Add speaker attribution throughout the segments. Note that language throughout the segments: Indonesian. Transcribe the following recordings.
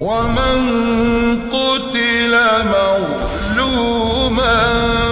Speaker 1: ومن قتل مظلوما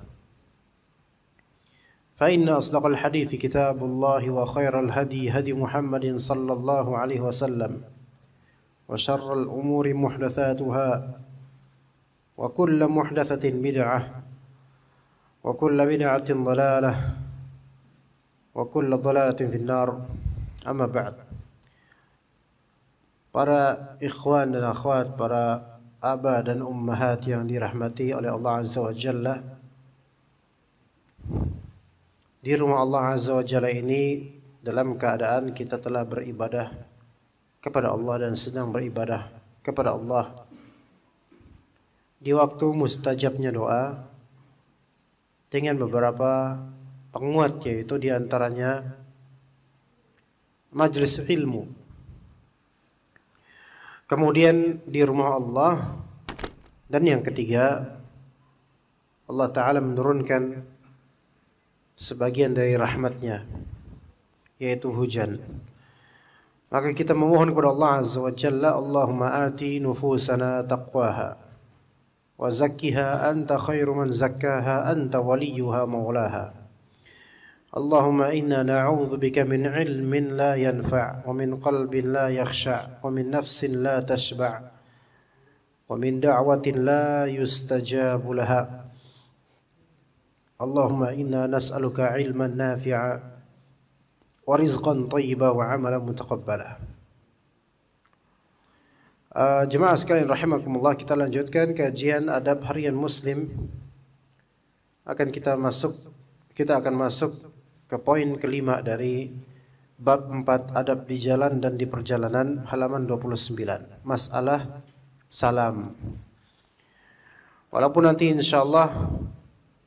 Speaker 1: فإن أصدق الحديث كتاب الله وخير الهدي هدي محمد صلى الله عليه وسلم وشر الأمور محدثاتها وكل محدثة بدعة وكل بدعة ضلالة وكل ضلالة في النار أما بعد Para إخوان dan برا para abah dan ummahat yang dirahmati oleh Allah Azza wa Jalla di rumah Allah Azza wa Jalla ini dalam keadaan kita telah beribadah kepada Allah dan sedang beribadah kepada Allah di waktu mustajabnya doa dengan beberapa penguat yaitu diantaranya majlis ilmu kemudian di rumah Allah dan yang ketiga Allah Ta'ala menurunkan sebagian dari rahmatnya yaitu hujan maka kita memohon kepada Allah Azza wa Jalla Allahumma ati nufusana taqwaha wa zakkiha anta khairu man zakkaha anta waliyuha maulaha اللهم إنا نعوذ بك من علم لا ينفع ومن قلب لا يخشع ومن نفس لا تشبع ومن دعوة لا يستجاب لها Allahumma inna nas'aluka ilman nafi'a wa rizqan tayyiba wa amalan mutaqabbala. Uh, jemaah sekalian rahimakumullah kita lanjutkan kajian adab harian muslim akan kita masuk kita akan masuk ke poin kelima dari bab 4 adab di jalan dan di perjalanan halaman 29 masalah salam walaupun nanti insyaallah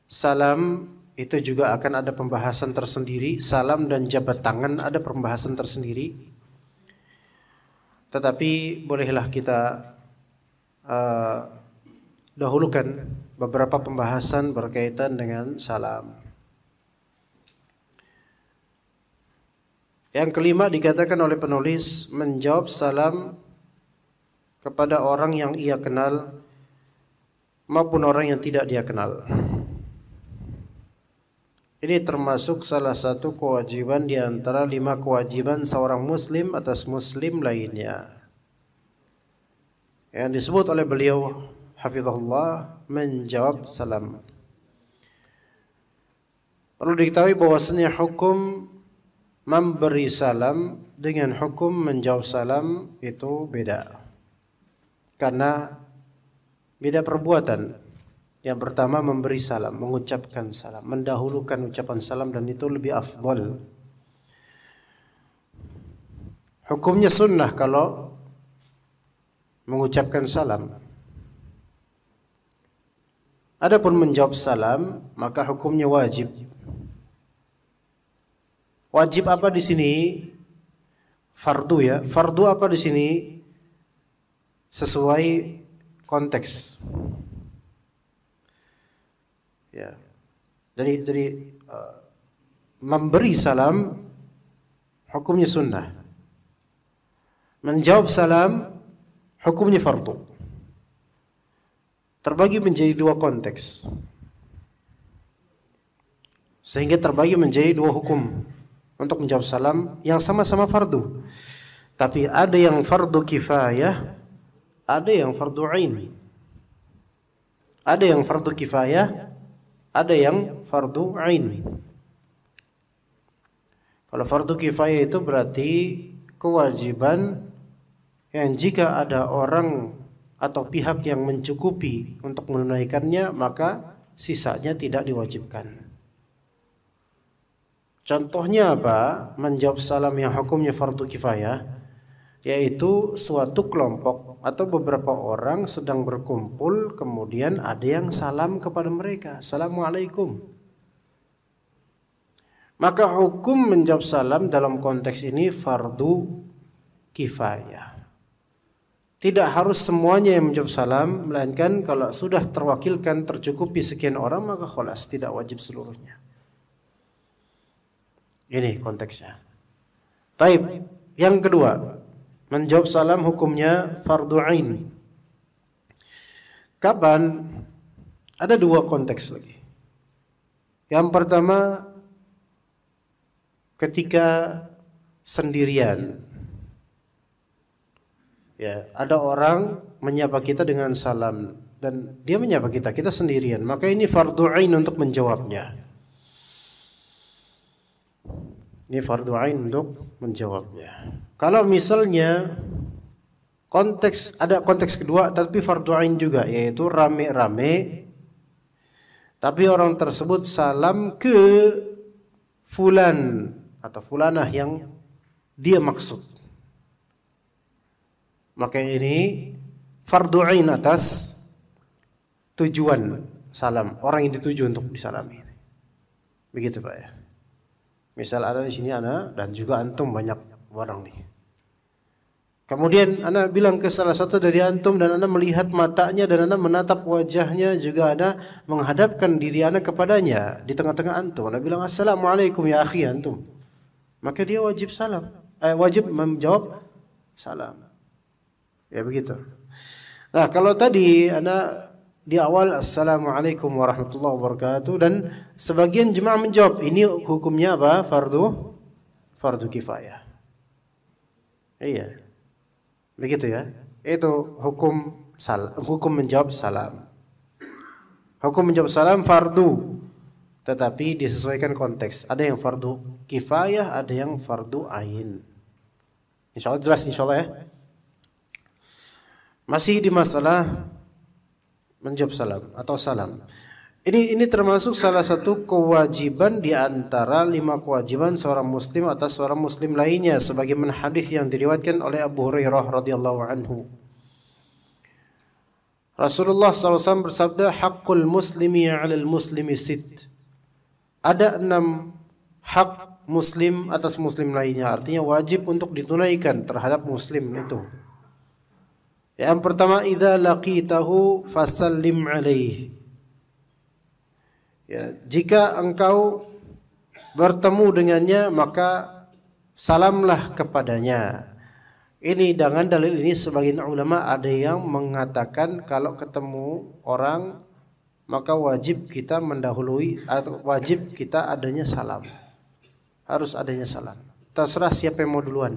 Speaker 1: Salam itu juga akan ada pembahasan tersendiri. Salam dan jabat tangan ada pembahasan tersendiri. Tetapi bolehlah kita uh, dahulukan beberapa pembahasan berkaitan dengan salam. Yang kelima dikatakan oleh penulis menjawab salam kepada orang yang ia kenal maupun orang yang tidak dia kenal. Ini termasuk salah satu kewajiban di antara lima kewajiban seorang muslim atas muslim lainnya. Yang disebut oleh beliau hafizahullah menjawab salam. Perlu diketahui bahwasanya hukum memberi salam dengan hukum menjawab salam itu beda. Karena beda perbuatan. Yang pertama memberi salam, mengucapkan salam, mendahulukan ucapan salam dan itu lebih afdol. Hukumnya sunnah kalau mengucapkan salam. Adapun menjawab salam, maka hukumnya wajib. Wajib apa di sini? Fardu ya. Fardu apa di sini? Sesuai konteks. Ya. Jadi jadi uh, memberi salam hukumnya sunnah. Menjawab salam hukumnya fardu. Terbagi menjadi dua konteks. Sehingga terbagi menjadi dua hukum untuk menjawab salam yang sama-sama fardu. Tapi ada yang fardu kifayah, ada yang fardu ain. Ada yang fardu kifayah, ada yang fardu ain. Kalau fardu kifayah itu berarti kewajiban yang jika ada orang atau pihak yang mencukupi untuk menunaikannya maka sisanya tidak diwajibkan. Contohnya apa? Menjawab salam yang hukumnya fardu kifayah yaitu suatu kelompok atau beberapa orang sedang berkumpul kemudian ada yang salam kepada mereka assalamualaikum maka hukum menjawab salam dalam konteks ini fardu kifayah tidak harus semuanya yang menjawab salam melainkan kalau sudah terwakilkan tercukupi sekian orang maka kholas tidak wajib seluruhnya ini konteksnya taib yang kedua Menjawab salam hukumnya fardu ain. Kapan? Ada dua konteks lagi. Yang pertama ketika sendirian. Ya, ada orang menyapa kita dengan salam dan dia menyapa kita, kita sendirian. Maka ini fardu ain untuk menjawabnya. Ini fardu ain untuk menjawabnya. Kalau misalnya konteks ada konteks kedua tapi fardu ain juga yaitu rame-rame tapi orang tersebut salam ke fulan atau fulanah yang dia maksud. Maka ini fardu ain atas tujuan salam orang yang dituju untuk disalami. Begitu Pak ya. Misal ada di sini ana dan juga antum banyak barang nih. Kemudian anak bilang ke salah satu dari antum dan anak melihat matanya dan anak menatap wajahnya juga ada menghadapkan diri anak kepadanya di tengah-tengah antum. Anak bilang assalamualaikum ya akhi antum. Maka dia wajib salam. Eh, wajib menjawab salam. Ya begitu. Nah kalau tadi anak di awal assalamualaikum warahmatullahi wabarakatuh dan sebagian jemaah menjawab ini hukumnya apa fardu fardu kifayah Iya. Begitu ya. Itu hukum salam, hukum menjawab salam. Hukum menjawab salam fardu. Tetapi disesuaikan konteks. Ada yang fardu kifayah, ada yang fardu ain. Insya Allah jelas insya Allah ya. Masih di masalah menjawab salam atau salam. Ini ini termasuk salah satu kewajiban di antara lima kewajiban seorang muslim atas seorang muslim lainnya sebagaimana hadis yang diriwayatkan oleh Abu Hurairah radhiyallahu anhu. Rasulullah SAW bersabda, "Hakul muslimi 'alal muslimi sit." Ada enam hak muslim atas muslim lainnya, artinya wajib untuk ditunaikan terhadap muslim itu. Yang pertama, "Idza laqitahu fasallim 'alaihi." Ya, jika engkau bertemu dengannya maka salamlah kepadanya. Ini dengan dalil ini sebagian ulama ada yang mengatakan kalau ketemu orang maka wajib kita mendahului atau wajib kita adanya salam. Harus adanya salam. Terserah siapa yang mau duluan.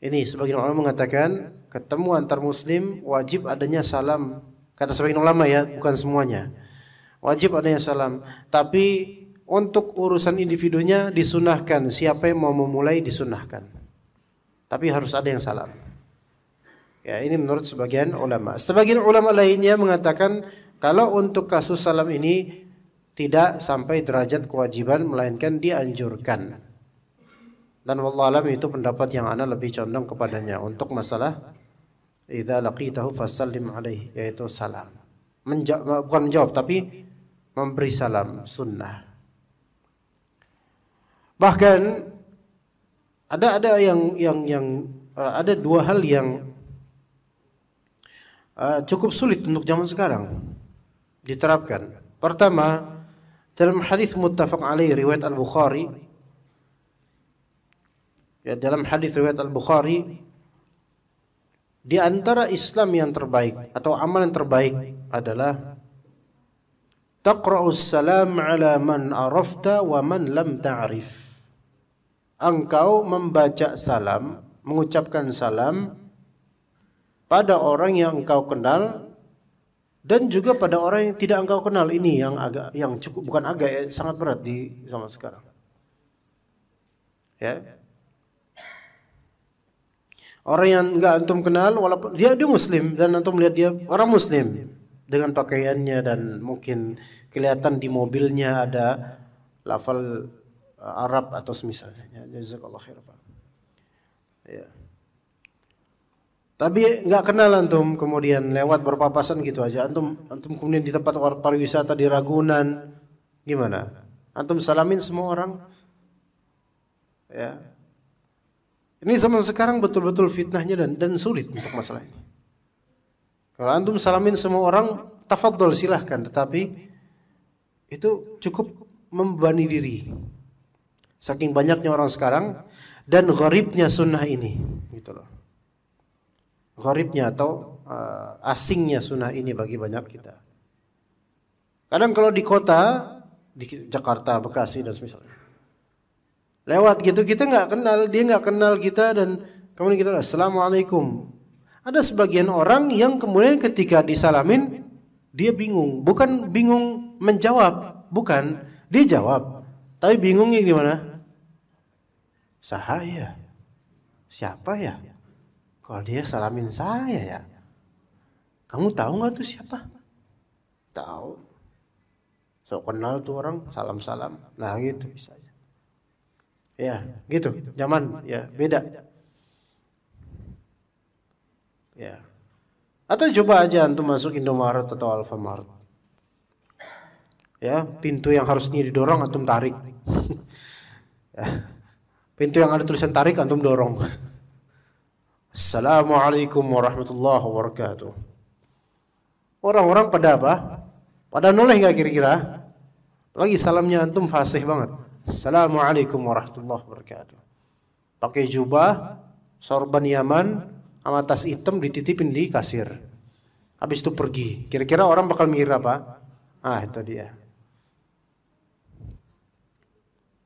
Speaker 1: Ini sebagian ulama mengatakan ketemu antar muslim wajib adanya salam. Kata sebagian ulama ya, bukan semuanya wajib adanya salam. Tapi untuk urusan individunya disunahkan. Siapa yang mau memulai disunahkan. Tapi harus ada yang salam. Ya, ini menurut sebagian ulama. Sebagian ulama lainnya mengatakan kalau untuk kasus salam ini tidak sampai derajat kewajiban melainkan dianjurkan. Dan wallah alam itu pendapat yang ana lebih condong kepadanya untuk masalah idza laqitahu fasallim alaihi yaitu salam. Menja bukan menjawab tapi memberi salam sunnah. Bahkan ada ada yang yang yang eh, ada dua hal yang uh, cukup sulit untuk zaman sekarang diterapkan. Pertama, dalam hadis muttafaq alaih riwayat Al-Bukhari ya dalam hadis riwayat Al-Bukhari di antara Islam yang terbaik atau amalan terbaik adalah Taqra'us salam ala man arafta wa man lam ta'rif. Engkau membaca salam, mengucapkan salam pada orang yang engkau kenal dan juga pada orang yang tidak engkau kenal. Ini yang agak yang cukup bukan agak ya, sangat berat di zaman sekarang. Ya. Orang yang enggak antum kenal walaupun dia dia muslim dan antum lihat dia orang muslim dengan pakaiannya dan mungkin kelihatan di mobilnya ada lafal eh, Arab atau semisalnya. Jazakallah khair Pak. Ya. Tapi nggak kenal antum kemudian lewat berpapasan gitu aja. Antum antum kemudian di tempat pariwisata di Ragunan gimana? Antum salamin semua orang. Ya. Ini zaman sekarang betul-betul fitnahnya dan dan sulit untuk masalah ini. Kalau antum salamin semua orang, tafadhol silahkan. Tetapi itu cukup membebani diri. Saking banyaknya orang sekarang dan gharibnya sunnah ini. Gitu loh. Gharibnya atau uh, asingnya sunnah ini bagi banyak kita. Kadang kalau di kota, di Jakarta, Bekasi dan semisalnya. Lewat gitu kita nggak kenal, dia nggak kenal kita dan kemudian kita assalamualaikum. Ada sebagian orang yang kemudian ketika disalamin dia bingung, bukan bingung menjawab, bukan dia jawab, tapi bingungnya gimana? Saya, siapa ya? Kalau dia salamin saya ya, kamu tahu nggak tuh siapa? Tahu. So kenal tuh orang, salam-salam. Nah gitu misalnya. Ya, gitu. Zaman ya beda. Ya. Atau coba aja antum masuk Indomaret atau Alfamart. Ya, pintu yang harusnya didorong antum tarik. Ya. Pintu yang ada tulisan tarik antum dorong. Assalamualaikum warahmatullahi wabarakatuh. Orang-orang pada apa? Pada noleh nggak kira-kira? Lagi salamnya antum fasih banget. Assalamualaikum warahmatullahi wabarakatuh. Pakai jubah, sorban Yaman, sama tas hitam dititipin di kasir. Habis itu pergi. Kira-kira orang bakal mira apa? Ah itu dia.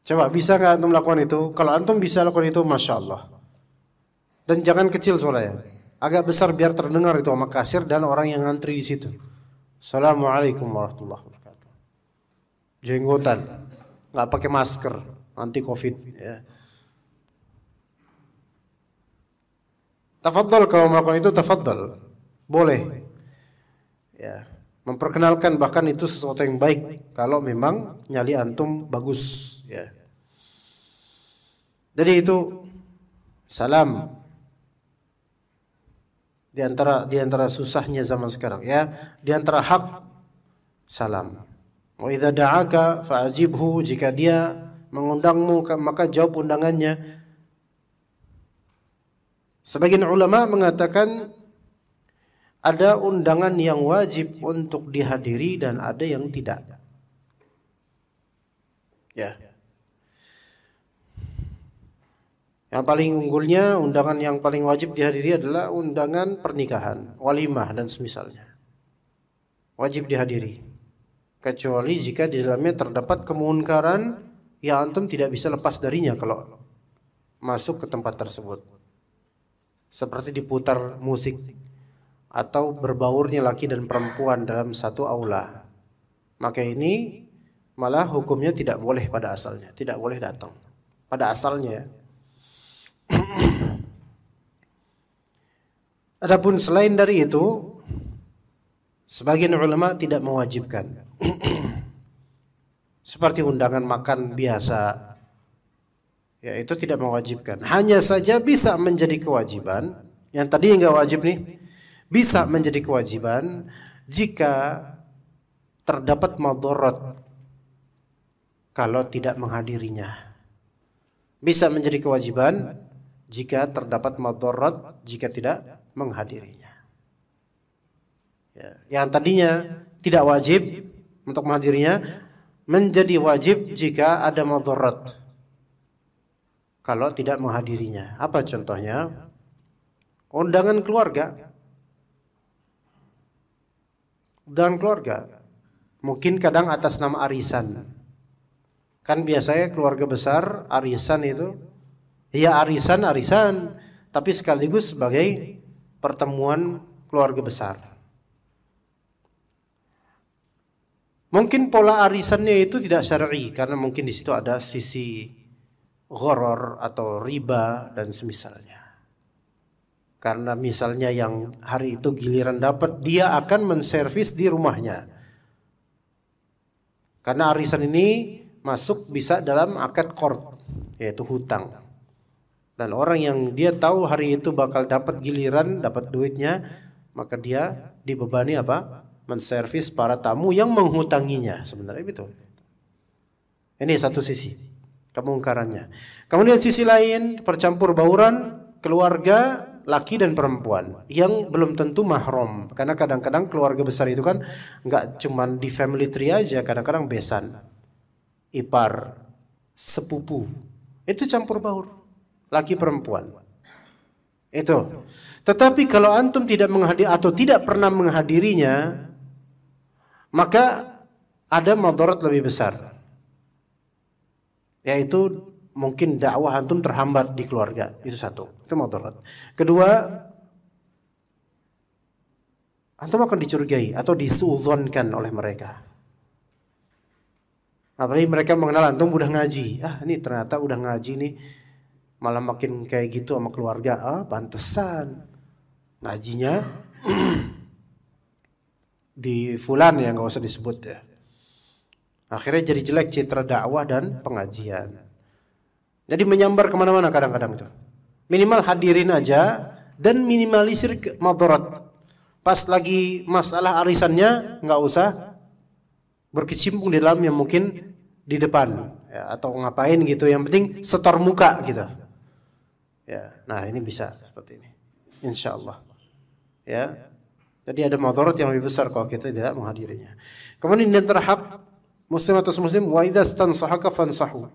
Speaker 1: Coba bisa nggak antum lakukan itu? Kalau antum bisa lakukan itu, masya Allah. Dan jangan kecil soalnya. Agak besar biar terdengar itu sama kasir dan orang yang ngantri di situ. Assalamualaikum warahmatullahi wabarakatuh. Jenggotan, nggak pakai masker, anti covid. Ya. Tafadhol kalau melakukan itu tafadhol. Boleh. Ya, memperkenalkan bahkan itu sesuatu yang baik kalau memang nyali antum bagus, ya. Jadi itu salam di antara di antara susahnya zaman sekarang ya, di antara hak salam. Wa idza da'aka fa'ajibhu jika dia mengundangmu maka jawab undangannya Sebagian ulama mengatakan ada undangan yang wajib untuk dihadiri dan ada yang tidak. Ya. Yang paling unggulnya undangan yang paling wajib dihadiri adalah undangan pernikahan, walimah dan semisalnya. Wajib dihadiri. Kecuali jika di dalamnya terdapat kemungkaran yang antum tidak bisa lepas darinya kalau masuk ke tempat tersebut seperti diputar musik atau berbaurnya laki dan perempuan dalam satu aula. Maka ini malah hukumnya tidak boleh pada asalnya, tidak boleh datang. Pada asalnya Adapun selain dari itu, sebagian ulama tidak mewajibkan. Seperti undangan makan biasa Ya, itu tidak mewajibkan. Hanya saja bisa menjadi kewajiban. Yang tadi nggak wajib nih, bisa menjadi kewajiban jika terdapat madorot kalau tidak menghadirinya. Bisa menjadi kewajiban jika terdapat madorot jika tidak menghadirinya. Ya, yang tadinya tidak wajib untuk menghadirinya menjadi wajib jika ada madorot kalau tidak menghadirinya. Apa contohnya? Undangan keluarga. Undangan keluarga. Mungkin kadang atas nama arisan. Kan biasanya keluarga besar arisan itu ya arisan arisan tapi sekaligus sebagai pertemuan keluarga besar. Mungkin pola arisannya itu tidak syar'i karena mungkin di situ ada sisi goror atau riba dan semisalnya. Karena misalnya yang hari itu giliran dapat dia akan menservis di rumahnya. Karena arisan ini masuk bisa dalam akad kord yaitu hutang. Dan orang yang dia tahu hari itu bakal dapat giliran, dapat duitnya, maka dia dibebani apa? Menservis para tamu yang menghutanginya sebenarnya itu. Ini satu sisi kemungkarannya. Kemudian sisi lain percampur bauran keluarga laki dan perempuan yang belum tentu mahrom karena kadang-kadang keluarga besar itu kan nggak cuma di family tree aja kadang-kadang besan ipar sepupu itu campur baur laki perempuan itu tetapi kalau antum tidak menghadiri atau tidak pernah menghadirinya maka ada madarat lebih besar yaitu mungkin dakwah antum terhambat di keluarga itu satu itu motorat kedua antum akan dicurigai atau disuzonkan oleh mereka apalagi mereka mengenal antum udah ngaji ah ini ternyata udah ngaji nih malah makin kayak gitu sama keluarga ah pantesan ngajinya di fulan ya nggak usah disebut ya Akhirnya jadi jelek citra dakwah dan pengajian. Jadi menyambar kemana-mana kadang-kadang itu. Minimal hadirin aja dan minimalisir motorot Pas lagi masalah arisannya nggak usah berkecimpung di dalam yang mungkin di depan ya, atau ngapain gitu. Yang penting setor muka gitu. Ya, nah ini bisa seperti ini. Insya Allah. Ya, jadi ada motorot yang lebih besar kalau kita tidak menghadirinya. Kemudian di antara muslim atas muslim wa idza stansahaka fansahu.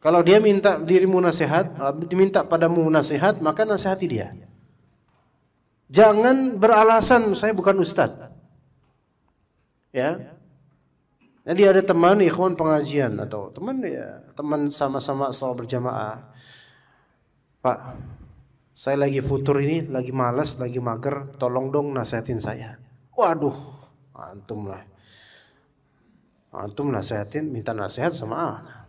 Speaker 1: Kalau dia minta dirimu nasihat, ah, diminta padamu nasihat, maka nasihati dia. Jangan beralasan saya bukan ustaz. Ya. Jadi ada teman ikhwan pengajian atau teman ya, teman sama-sama soal berjamaah. Pak, saya lagi futur ini, lagi malas, lagi mager, tolong dong nasihatin saya. Waduh, antum lah. Antum nasihatin, minta nasihat sama anak.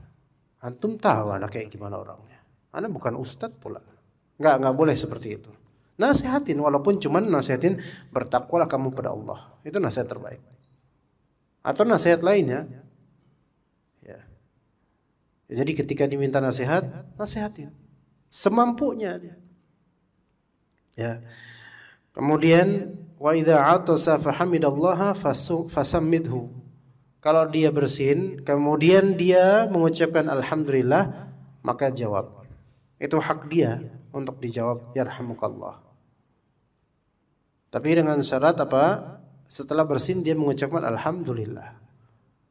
Speaker 1: Antum tahu anak kayak gimana orangnya. Anak bukan Ustad pula. Nggak, nggak boleh seperti itu. Nasihatin, walaupun cuman nasihatin bertakwalah kamu pada Allah. Itu nasihat terbaik. Atau nasihat lainnya. Ya. Jadi ketika diminta nasihat, nasihatin. Semampunya aja. Ya. Kemudian wa idza atasa fahamidallaha fasammidhu. Kalau dia bersin, kemudian dia mengucapkan alhamdulillah, maka jawab. Itu hak dia untuk dijawab yarhamukallah. Tapi dengan syarat apa? Setelah bersin dia mengucapkan alhamdulillah.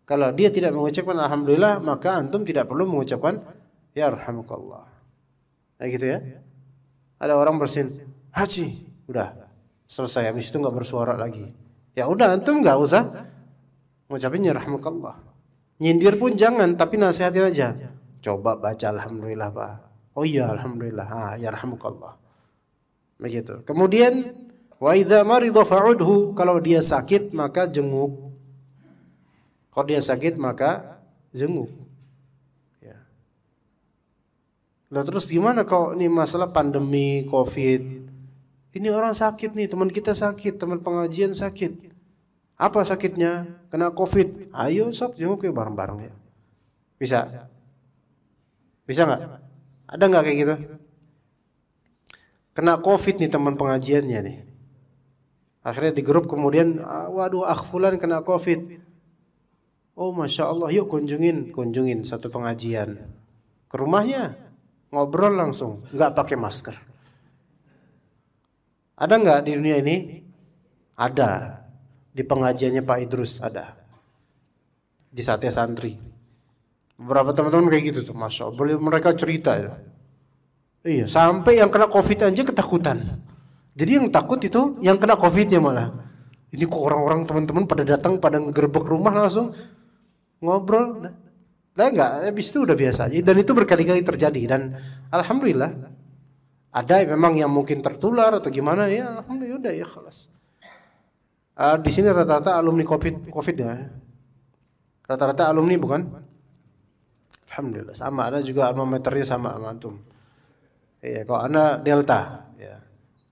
Speaker 1: Kalau dia tidak mengucapkan alhamdulillah, maka antum tidak perlu mengucapkan yarhamukallah. Nah gitu ya. Ada orang bersin, haji, udah selesai habis itu nggak bersuara lagi. Ya udah antum nggak usah Ngucapinnya rahmatullah. Nyindir pun jangan, tapi nasihatin aja. Coba baca alhamdulillah pak. Oh iya alhamdulillah. Ah ya rahmatullah. Begitu. Kemudian wa idza kalau dia sakit maka jenguk. Kalau dia sakit maka jenguk. Ya. Lalu terus gimana kok ini masalah pandemi Covid? Ini orang sakit nih, teman kita sakit, teman pengajian sakit. Apa sakitnya? Kena covid. Ayo sok jenguk yuk bareng-bareng ya. Bisa? Bisa nggak? Ada nggak kayak gitu? Kena covid nih teman pengajiannya nih. Akhirnya di grup kemudian, ah, waduh akhfulan kena covid. Oh masya Allah, yuk kunjungin, kunjungin satu pengajian. Ke rumahnya, ngobrol langsung, nggak pakai masker. Ada nggak di dunia ini? Ada di pengajiannya Pak Idrus ada di Satya Santri. Beberapa teman-teman kayak gitu tuh, masuk, boleh mereka cerita ya. Iya, sampai yang kena covid aja ketakutan. Jadi yang takut itu yang kena covidnya malah. Ini kok orang-orang teman-teman pada datang pada gerbek rumah langsung ngobrol. Nah, nah enggak, habis itu udah biasa aja. Dan itu berkali-kali terjadi dan alhamdulillah ada memang yang mungkin tertular atau gimana ya alhamdulillah udah ya kelas Uh, di sini rata-rata alumni COVID, COVID ya. Rata-rata alumni bukan? Alhamdulillah sama. Ada juga alma meternya sama alma antum. Iya, kalau anda Delta, ya.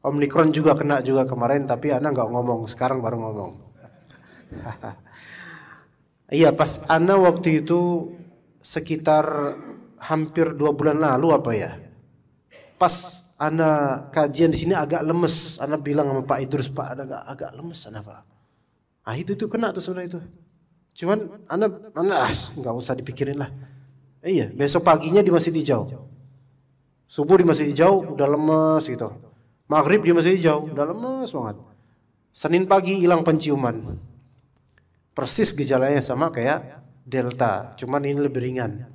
Speaker 1: Omikron juga kena juga kemarin, tapi anda nggak ngomong. Sekarang baru ngomong. iya, pas anda waktu itu sekitar hampir dua bulan lalu apa ya? Pas Anak kajian di sini agak lemes. Anak bilang sama Pak Idrus, Pak ada agak, agak lemes Anak apa? Ah itu tuh kena tuh sebenarnya itu. Cuman anak mana ah, nggak usah dipikirin lah. Eh, iya, besok paginya di Masjid Hijau. Subuh di Masjid Hijau udah lemes gitu. Maghrib di Masjid Hijau udah lemes banget. Senin pagi hilang penciuman. Persis gejalanya sama kayak delta, cuman ini lebih ringan.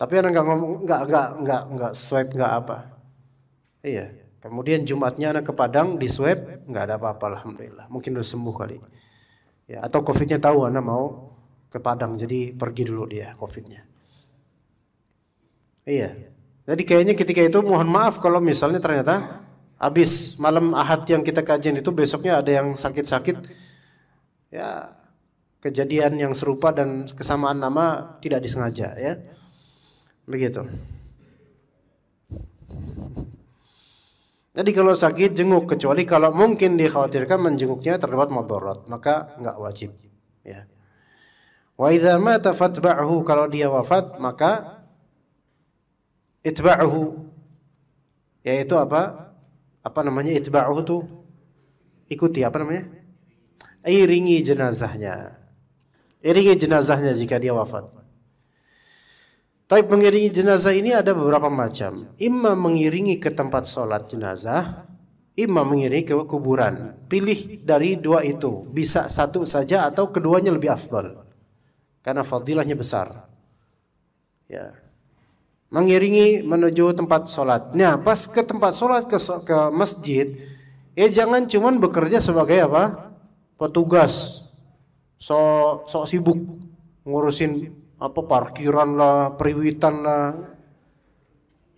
Speaker 1: Tapi anak nggak ngomong nggak nggak nggak nggak swipe nggak apa. Iya. Kemudian Jumatnya anak ke Padang di swab nggak ada apa-apa alhamdulillah. Mungkin udah sembuh kali. Ya, atau COVID-nya tahu anak mau ke Padang jadi pergi dulu dia COVID-nya. Iya. Jadi kayaknya ketika itu mohon maaf kalau misalnya ternyata habis malam Ahad yang kita kajian itu besoknya ada yang sakit-sakit ya kejadian yang serupa dan kesamaan nama tidak disengaja ya. Begitu. Jadi kalau sakit jenguk kecuali kalau mungkin dikhawatirkan menjenguknya terdapat madarat, maka enggak wajib. Ya. Wa idza mata fatba'hu kalau dia wafat maka itba'hu yaitu apa? Apa namanya itba'hu itu ikuti apa namanya? Iringi jenazahnya. Iringi jenazahnya jika dia wafat. Tapi mengiringi jenazah ini ada beberapa macam. Imam mengiringi ke tempat sholat jenazah, imam mengiringi ke kuburan. Pilih dari dua itu. Bisa satu saja atau keduanya lebih afdol. Karena fadilahnya besar. Ya. Mengiringi menuju tempat sholat. Nah, pas ke tempat sholat, ke, ke masjid, ya jangan cuman bekerja sebagai apa? Petugas. Sok so sibuk ngurusin apa parkiran lah, periwitan lah.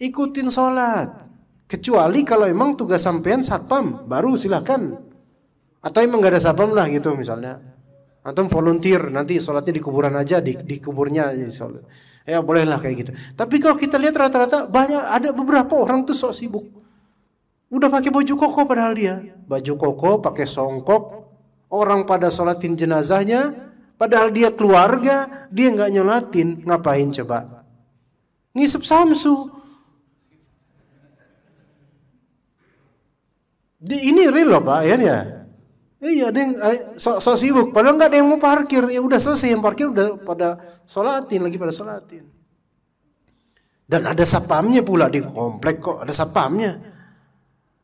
Speaker 1: Ikutin sholat. Kecuali kalau emang tugas sampean satpam, baru silahkan. Atau emang gak ada satpam lah gitu misalnya. atau volunteer nanti sholatnya di kuburan aja di, di kuburnya sholat. Ya bolehlah kayak gitu. Tapi kalau kita lihat rata-rata banyak ada beberapa orang tuh sok sibuk. Udah pakai baju koko padahal dia. Baju koko pakai songkok. Orang pada sholatin jenazahnya Padahal dia keluarga, dia nggak nyolatin, ngapain coba? Ngisep samsu. Di, ini real loh pak, ya ya. Iya, ada yang eh, sok so sibuk. Padahal nggak ada yang mau parkir. Ya udah selesai yang parkir udah pada solatin lagi pada solatin. Dan ada sapamnya pula di komplek kok, ada sapamnya.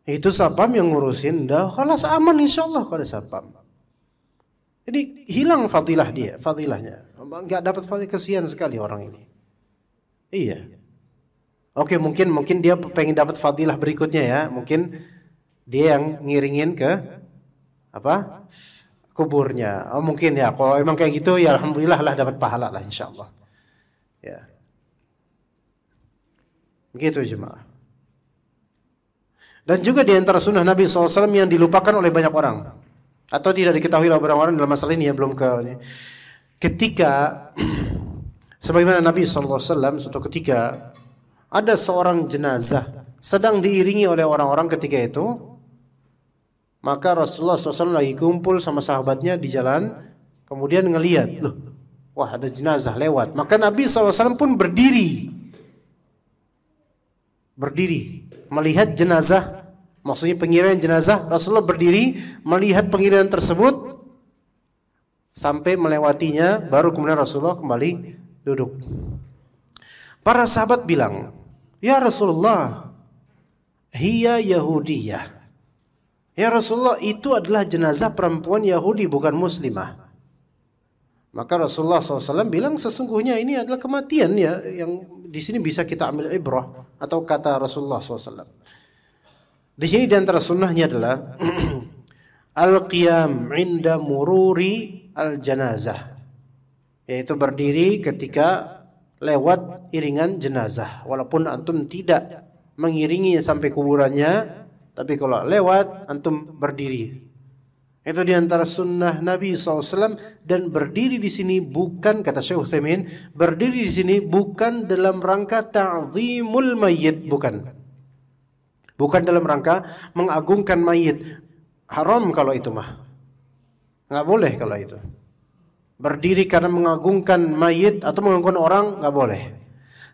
Speaker 1: Itu sapam yang ngurusin dah. Kalau aman insya Allah kalau ada sapam. Jadi hilang fadilah dia, fadilahnya. Enggak dapat fadilah, kesian sekali orang ini. Iya. Oke, mungkin mungkin dia pengen dapat fadilah berikutnya ya. Mungkin dia yang ngiringin ke apa? kuburnya. Oh, mungkin ya kalau emang kayak gitu ya alhamdulillah lah dapat pahala lah insyaallah. Ya. Begitu jemaah. Dan juga di antara sunnah Nabi SAW yang dilupakan oleh banyak orang atau tidak diketahui oleh orang-orang dalam masalah ini ya belum ke ini. Ketika sebagaimana Nabi SAW suatu ketika ada seorang jenazah sedang diiringi oleh orang-orang ketika itu maka Rasulullah SAW lagi kumpul sama sahabatnya di jalan kemudian ngeliat loh wah ada jenazah lewat maka Nabi SAW pun berdiri berdiri melihat jenazah Maksudnya pengiriman jenazah Rasulullah berdiri melihat pengiriman tersebut sampai melewatinya baru kemudian Rasulullah kembali duduk. Para sahabat bilang, "Ya Rasulullah, hiya Yahudiyah." Ya Rasulullah, itu adalah jenazah perempuan Yahudi bukan muslimah. Maka Rasulullah SAW bilang sesungguhnya ini adalah kematian ya yang di sini bisa kita ambil ibrah atau kata Rasulullah SAW. Di sini di antara sunnahnya adalah al-qiyam inda mururi al-janazah. Yaitu berdiri ketika lewat iringan jenazah. Walaupun antum tidak mengiringi sampai kuburannya, tapi kalau lewat antum berdiri. Itu di antara sunnah Nabi SAW dan berdiri di sini bukan kata Syekh Utsaimin, berdiri di sini bukan dalam rangka ta'zimul mayyit, bukan bukan dalam rangka mengagungkan mayit. Haram kalau itu mah. Nggak boleh kalau itu. Berdiri karena mengagungkan mayit atau mengagungkan orang nggak boleh.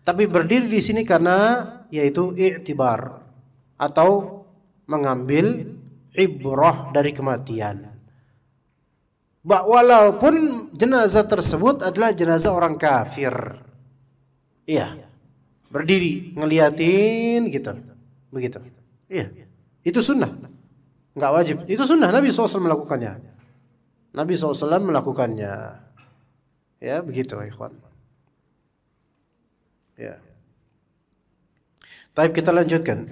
Speaker 1: Tapi berdiri di sini karena yaitu i'tibar atau mengambil ibrah dari kematian. Walaupun jenazah tersebut adalah jenazah orang kafir. Iya. Berdiri ngeliatin gitu. Begitu. Iya. Itu sunnah. Enggak wajib. Itu sunnah Nabi SAW melakukannya. Nabi SAW melakukannya. Ya begitu ikhwan. Ya. Tapi kita lanjutkan.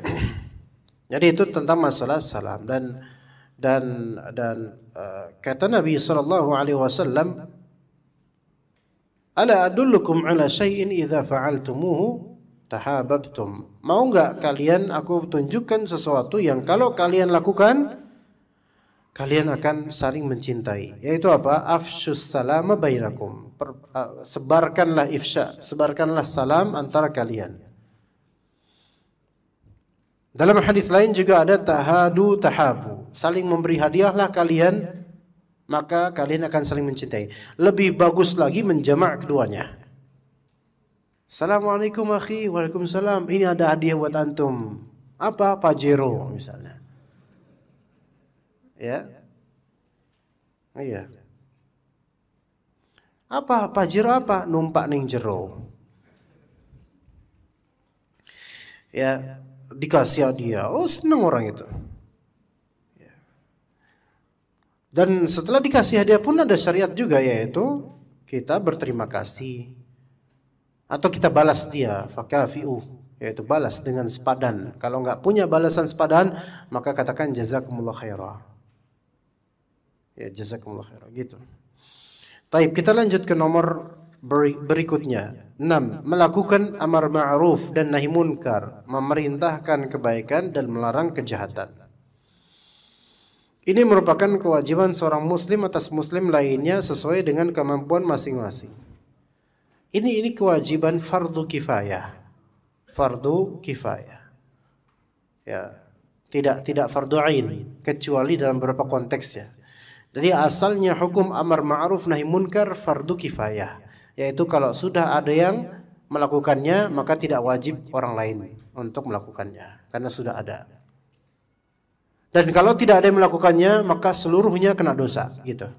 Speaker 1: Jadi itu tentang masalah salam dan dan dan uh, kata Nabi sallallahu alaihi wasallam Ala adullukum ala syai'in idza fa'altumuhu tahababtum. Mau nggak kalian aku tunjukkan sesuatu yang kalau kalian lakukan kalian akan saling mencintai. Yaitu apa? Afshus salama bainakum. Per, uh, sebarkanlah ifsya, sebarkanlah salam antara kalian. Dalam hadis lain juga ada tahadu tahabu. Saling memberi hadiahlah kalian maka kalian akan saling mencintai. Lebih bagus lagi menjamak keduanya. Assalamualaikum akhi, waalaikumsalam. Ini ada hadiah buat antum. Apa? Pajero misalnya. Ya. Iya. Apa Pajero apa? Numpak ning jero. Ya, dikasih hadiah. Oh, seneng orang itu. Ya. Dan setelah dikasih hadiah pun ada syariat juga yaitu kita berterima kasih atau kita balas dia fakafiu yaitu balas dengan sepadan kalau nggak punya balasan sepadan maka katakan jazakumullah khairah ya jazakumullah khairah gitu Taib kita lanjut ke nomor berikutnya 6 melakukan amar ma'ruf dan nahi munkar memerintahkan kebaikan dan melarang kejahatan ini merupakan kewajiban seorang muslim atas muslim lainnya sesuai dengan kemampuan masing-masing ini ini kewajiban fardu kifayah. Fardu kifayah. Ya, tidak tidak fardu ain kecuali dalam beberapa konteks ya. Jadi asalnya hukum amar ma'ruf nahi munkar fardu kifayah, yaitu kalau sudah ada yang melakukannya maka tidak wajib orang lain untuk melakukannya karena sudah ada. Dan kalau tidak ada yang melakukannya maka seluruhnya kena dosa gitu.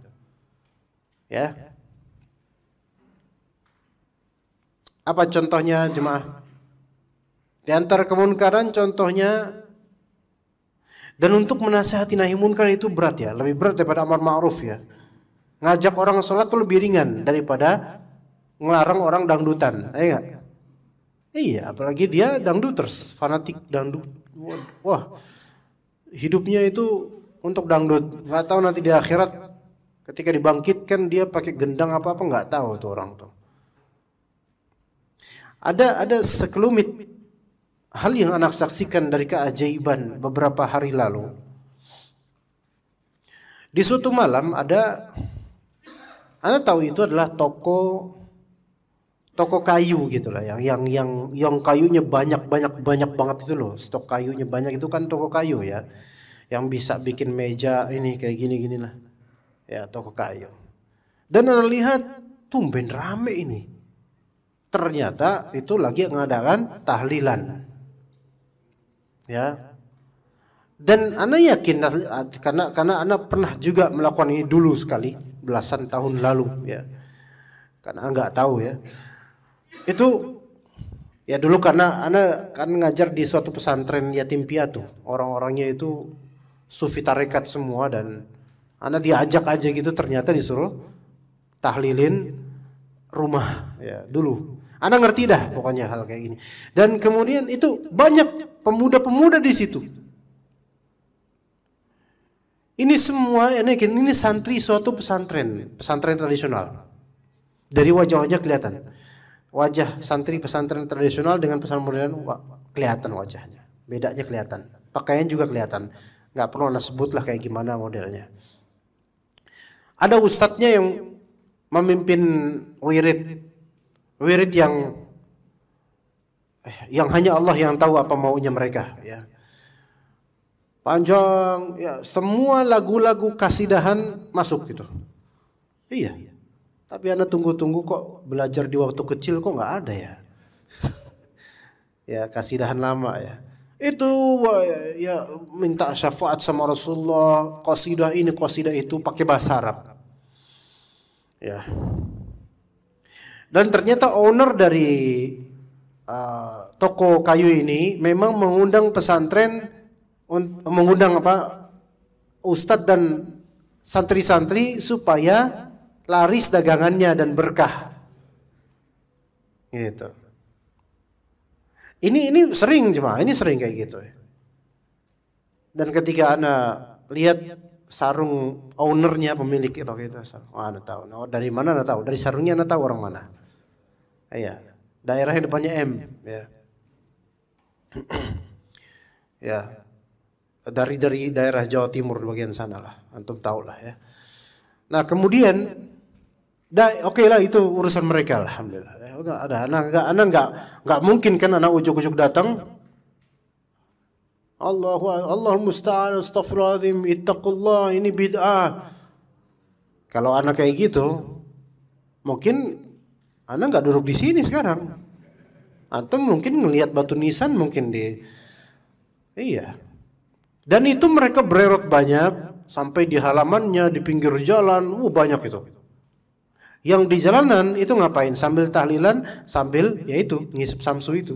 Speaker 1: Ya. Apa contohnya jemaah? Di antara kemunkaran contohnya dan untuk menasehati nahi munkar itu berat ya, lebih berat daripada amar ma'ruf ya. Ngajak orang sholat itu lebih ringan daripada ngelarang orang dangdutan, ya enggak? Iya, apalagi dia dangduters, fanatik dangdut. Wah, hidupnya itu untuk dangdut. Nggak tahu nanti di akhirat ketika dibangkitkan dia pakai gendang apa apa nggak tahu tuh orang tuh. Ada ada sekelumit hal yang anak saksikan dari keajaiban beberapa hari lalu. Di suatu malam ada anak tahu itu adalah toko toko kayu gitulah yang yang yang yang kayunya banyak banyak banyak banget itu loh stok kayunya banyak itu kan toko kayu ya yang bisa bikin meja ini kayak gini gini lah ya toko kayu dan anak lihat tumben rame ini ternyata itu lagi mengadakan tahlilan ya dan ana yakin ah, karena karena ana pernah juga melakukan ini dulu sekali belasan tahun lalu ya karena nggak tahu ya itu ya dulu karena ana kan ngajar di suatu pesantren yatim piatu orang-orangnya itu sufi tarekat semua dan ana diajak aja gitu ternyata disuruh tahlilin rumah ya dulu anda ngerti dah pokoknya hal kayak gini. Dan kemudian itu banyak pemuda-pemuda di situ. Ini semua ini ini santri suatu pesantren, pesantren tradisional. Dari wajah-wajah kelihatan. Wajah santri pesantren tradisional dengan pesantren modern kelihatan wajahnya. Bedanya kelihatan. Pakaian juga kelihatan. Nggak perlu Anda sebut lah kayak gimana modelnya. Ada ustadznya yang memimpin wirid wirid yang eh, yang hanya Allah yang tahu apa maunya mereka ya panjang ya semua lagu-lagu kasidahan masuk gitu iya tapi anda tunggu-tunggu kok belajar di waktu kecil kok nggak ada ya ya kasidahan lama ya itu ya minta syafaat sama Rasulullah qasidah ini qasidah itu pakai bahasa Arab ya dan ternyata owner dari uh, toko kayu ini memang mengundang pesantren mengundang apa ustadz dan santri-santri supaya laris dagangannya dan berkah. Gitu. Ini ini sering cuma ini sering kayak gitu. Dan ketika anak lihat sarung ownernya pemilik itu gitu Wah, anda tahu. Nah, dari mana anda tahu? Dari sarungnya anda tahu orang mana? Iya. yang depannya M, ya. ya. Dari dari daerah Jawa Timur bagian sana lah. Antum tahu lah ya. Nah, kemudian da, oke okay lah itu urusan mereka alhamdulillah. Ya, ada anak enggak anak enggak enggak mungkin kan anak ujuk-ujuk datang Allah Allah musta'an azim, ittaqullah ini bid'ah kalau anak kayak gitu mungkin anak nggak duduk di sini sekarang atau mungkin ngelihat batu nisan mungkin di iya dan itu mereka bererot banyak sampai di halamannya di pinggir jalan uh banyak itu yang di jalanan itu ngapain sambil tahlilan sambil yaitu ngisep samsu itu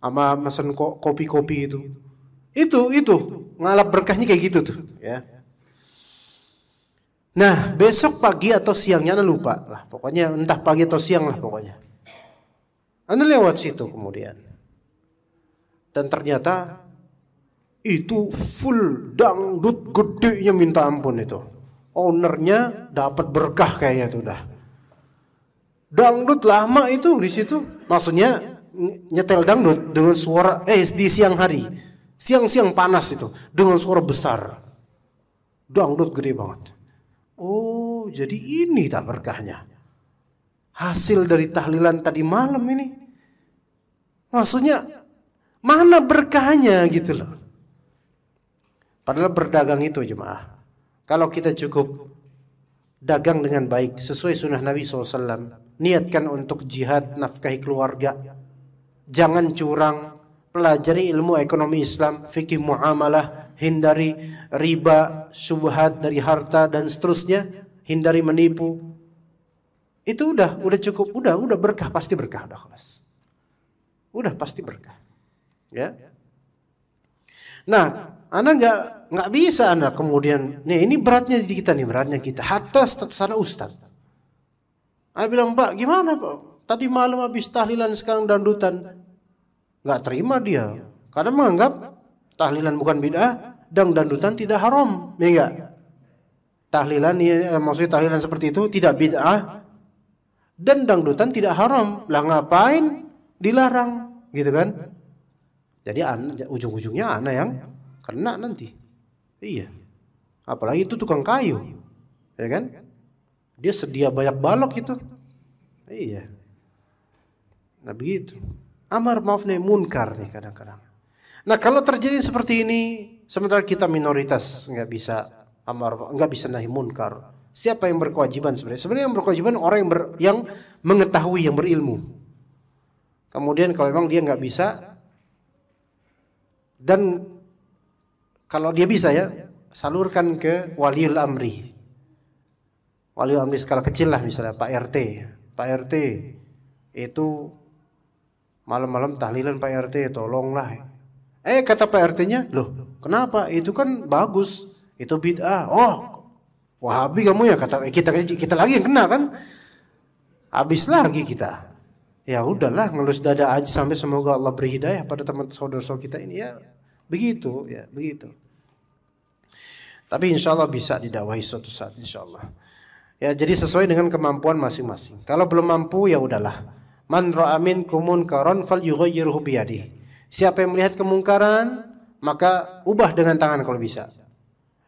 Speaker 1: sama mesen kopi-kopi itu. Itu itu ngalap berkahnya kayak gitu tuh, ya. Nah, besok pagi atau siangnya Anda lupa lah, pokoknya entah pagi atau siang lah pokoknya. Anda lewat situ kemudian. Dan ternyata itu full dangdut gedenya minta ampun itu. Ownernya dapat berkah kayaknya tuh dah. Dangdut lama itu di situ. Maksudnya nyetel dangdut dengan suara eh di siang hari siang-siang panas itu dengan suara besar dangdut gede banget oh jadi ini tak berkahnya hasil dari tahlilan tadi malam ini maksudnya mana berkahnya gitu loh padahal berdagang itu jemaah kalau kita cukup dagang dengan baik sesuai sunnah Nabi SAW niatkan untuk jihad nafkahi keluarga jangan curang, pelajari ilmu ekonomi Islam, fikih muamalah, hindari riba, subhat dari harta dan seterusnya, hindari menipu. Itu udah, udah cukup, udah, udah berkah, pasti berkah, udah kelas. Udah pasti berkah. Ya. Nah, anda nggak nggak bisa Anda kemudian, nih ini beratnya di kita nih, beratnya kita. Hatta tetap sana Ustaz. Anak bilang, Pak, gimana Pak? Tadi malam habis tahlilan sekarang dangdutan. Gak terima dia. Karena menganggap tahlilan bukan bid'ah dan dangdutan tidak haram. Ya enggak? Tahlilan ya, maksudnya tahlilan seperti itu tidak bid'ah dan dangdutan tidak haram. Lah ngapain dilarang? Gitu kan? Jadi ujung-ujungnya anak yang kena nanti. Iya. Apalagi itu tukang kayu. Ya kan? Dia sedia banyak balok itu. Iya. Nah begitu. Amar maaf nih munkar nih kadang-kadang. Nah kalau terjadi seperti ini, sementara kita minoritas nggak bisa amar nggak bisa nahi munkar. Siapa yang berkewajiban sebenarnya? Sebenarnya yang berkewajiban orang yang ber, yang mengetahui, yang berilmu. Kemudian kalau memang dia nggak bisa dan kalau dia bisa ya salurkan ke waliul amri. Waliul amri skala kecil lah misalnya Pak RT. Pak RT itu malam-malam tahlilan Pak RT tolonglah eh kata Pak RT-nya loh kenapa itu kan bagus itu bid'ah oh wahabi kamu ya kata eh, kita kita lagi yang kena kan habis lagi kita ya udahlah ngelus dada aja sampai semoga Allah beri hidayah pada teman saudara-saudara kita ini ya begitu ya begitu tapi insya Allah bisa didakwahi suatu saat insya Allah ya jadi sesuai dengan kemampuan masing-masing kalau belum mampu ya udahlah Man kumun minkum munkaran falyughayyirhu biyadihi. Siapa yang melihat kemungkaran, maka ubah dengan tangan kalau bisa.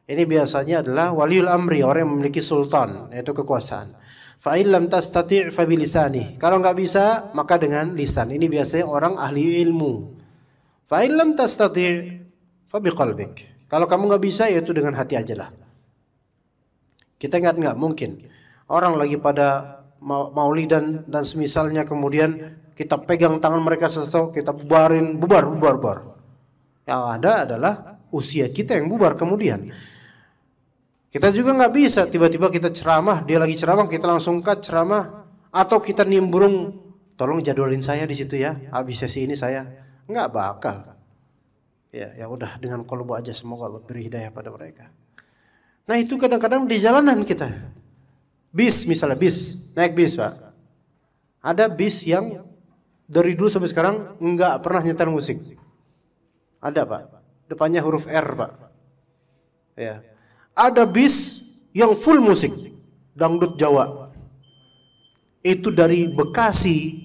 Speaker 1: Ini biasanya adalah waliul amri, orang yang memiliki sultan, yaitu kekuasaan. Fa'il lam tastati' fa bilisani. Kalau nggak bisa, maka dengan lisan. Ini biasanya orang ahli ilmu. Fa'il lam tastati' fa biqalbik. Kalau kamu nggak bisa, yaitu dengan hati aja lah. Kita ingat nggak mungkin orang lagi pada maulidan dan semisalnya kemudian kita pegang tangan mereka sesuatu kita bubarin bubar bubar bubar yang ada adalah usia kita yang bubar kemudian kita juga nggak bisa tiba-tiba kita ceramah dia lagi ceramah kita langsung cut ceramah atau kita nimbrung tolong jadwalin saya di situ ya habis sesi ini saya nggak bakal ya ya udah dengan kolbu aja semoga Allah beri hidayah pada mereka nah itu kadang-kadang di jalanan kita bis misalnya bis Naik bis, Pak. Ada bis yang dari dulu sampai sekarang nggak pernah nyetel musik. Ada, Pak. Depannya huruf R, Pak. Ya. Ada bis yang full musik, dangdut Jawa. Itu dari Bekasi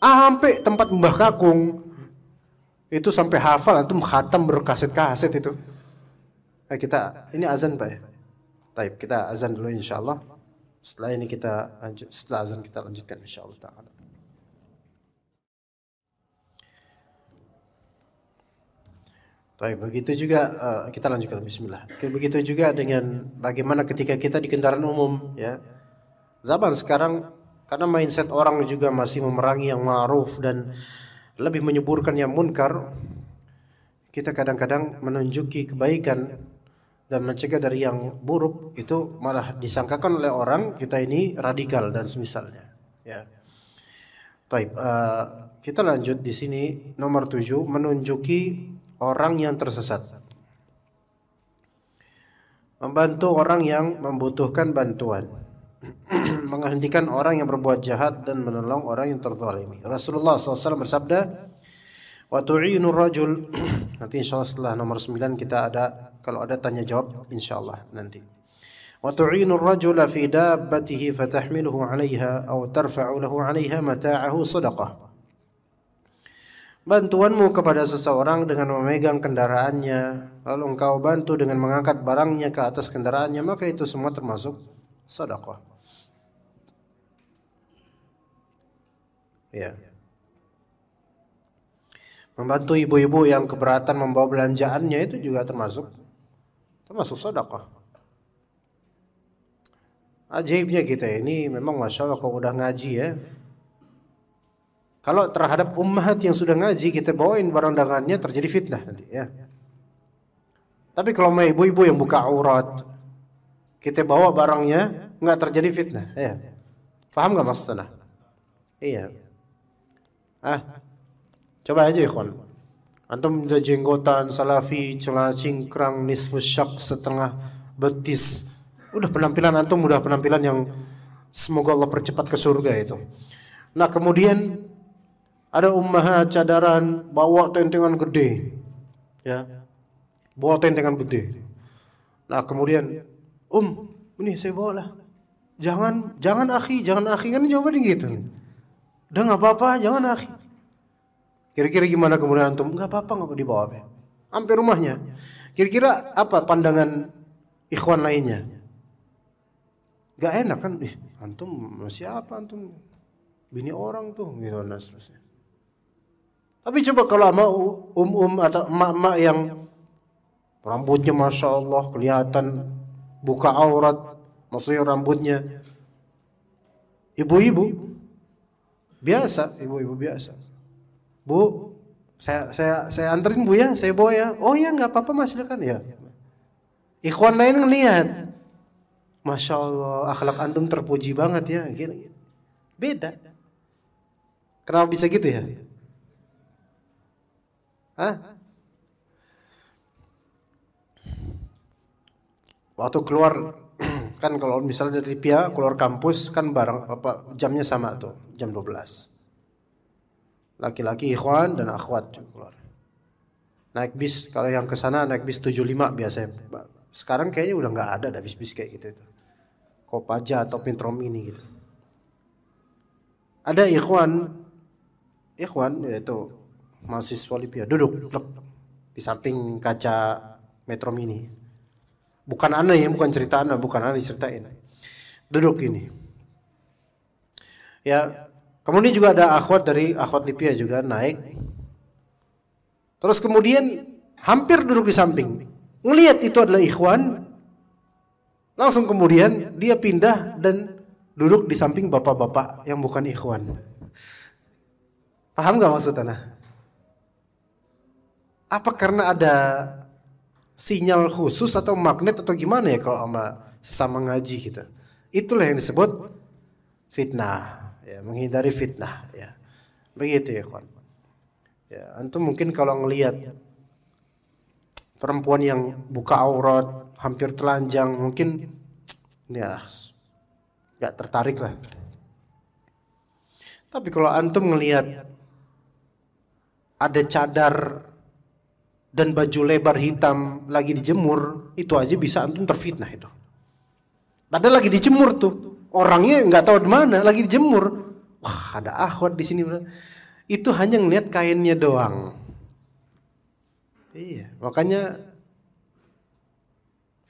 Speaker 1: ah, sampai tempat Mbah Kakung. Itu sampai hafal itu khatam berkaset-kaset itu. Nah, kita ini azan Pak ya. Taib, kita azan dulu insya Allah. Setelah ini kita lanjut, setelah azan kita lanjutkan insyaallah taala. Baik, begitu juga uh, kita lanjutkan bismillah. Begitu juga dengan bagaimana ketika kita di kendaraan umum ya. Zaman sekarang karena mindset orang juga masih memerangi yang ma'ruf dan lebih menyuburkan yang munkar, kita kadang-kadang menunjuki kebaikan dan mencegah dari yang buruk itu malah disangkakan oleh orang kita ini radikal dan semisalnya ya Taib, uh, kita lanjut di sini nomor 7 menunjuki orang yang tersesat membantu orang yang membutuhkan bantuan menghentikan orang yang berbuat jahat dan menolong orang yang terzalimi Rasulullah SAW bersabda wa tu'inu rajul nanti insyaallah setelah nomor 9 kita ada kalau ada tanya jawab insyaallah nanti. Wa tu'inu ar-rajula fi dabbatihi fatahmiluhu 'alayha aw tarfa'u lahu 'alayha mata'ahu sadaqah. Bantuanmu kepada seseorang dengan memegang kendaraannya, lalu engkau bantu dengan mengangkat barangnya ke atas kendaraannya, maka itu semua termasuk sadaqah Ya. Membantu ibu-ibu yang keberatan membawa belanjaannya itu juga termasuk termasuk sedekah ajaibnya kita ini memang masya Allah kalau udah ngaji ya kalau terhadap umat yang sudah ngaji kita bawain barang dagangannya terjadi fitnah nanti ya tapi kalau mau ibu-ibu yang buka aurat kita bawa barangnya nggak terjadi fitnah ya paham nggak maksudnya iya ah coba aja kawan Antum udah jenggotan, salafi, celana cingkrang, nisfu syak, setengah betis. Udah penampilan antum, udah penampilan yang semoga Allah percepat ke surga itu. Nah kemudian ada ummah cadaran bawa tentengan gede, ya, bawa tentengan gede. Nah kemudian, um, ini saya bawa lah. Jangan, jangan akhi, jangan akhi kan jawabannya gitu. Udah nggak apa-apa, jangan akhi Kira-kira gimana kemudian antum? Enggak apa-apa nggak dibawa apa. Sampai rumahnya. Kira-kira apa pandangan ikhwan lainnya? Enggak enak kan? Ih, antum masih apa antum? Bini orang tuh gitu dan seterusnya. Tapi coba kalau sama um-um atau emak-emak yang rambutnya masya Allah kelihatan buka aurat, maksudnya rambutnya ibu-ibu biasa, ibu-ibu biasa Bu, saya saya saya anterin Bu ya, saya bawa ya. Oh ya nggak apa-apa Mas silakan ya. Ikhwan lain ngelihat. Masya Allah, akhlak antum terpuji banget ya. Beda. Kenapa bisa gitu ya? Hah? Waktu keluar kan kalau misalnya dari pihak keluar kampus kan bareng, apa jamnya sama tuh, jam 12 laki-laki ikhwan dan akhwat keluar. Naik bis kalau yang ke sana naik bis 75 biasanya. Sekarang kayaknya udah nggak ada ada bis-bis kayak gitu itu. Kopaja atau Pintrom ini gitu. Ada ikhwan ikhwan yaitu mahasiswa Libya duduk lep, di samping kaca Metro Mini. Bukan aneh ya, bukan cerita aneh, bukan aneh ceritain. Duduk ini. Ya, Kemudian juga ada akhwat dari akhwat Libya juga naik. Terus kemudian hampir duduk di samping. Ngelihat itu adalah ikhwan. Langsung kemudian dia pindah dan duduk di samping bapak-bapak yang bukan ikhwan. Paham gak maksudnya? Apa karena ada sinyal khusus atau magnet atau gimana ya kalau sama sesama ngaji kita? Itulah yang disebut fitnah ya, menghindari fitnah ya. Begitu ya kawan. Ya, antum mungkin kalau ngelihat perempuan yang buka aurat hampir telanjang mungkin ya nggak tertarik lah. Tapi kalau antum ngelihat ada cadar dan baju lebar hitam lagi dijemur, itu aja bisa antum terfitnah itu. Padahal lagi dijemur tuh orangnya nggak tahu di mana lagi dijemur wah ada akhwat di sini itu hanya ngeliat kainnya doang iya makanya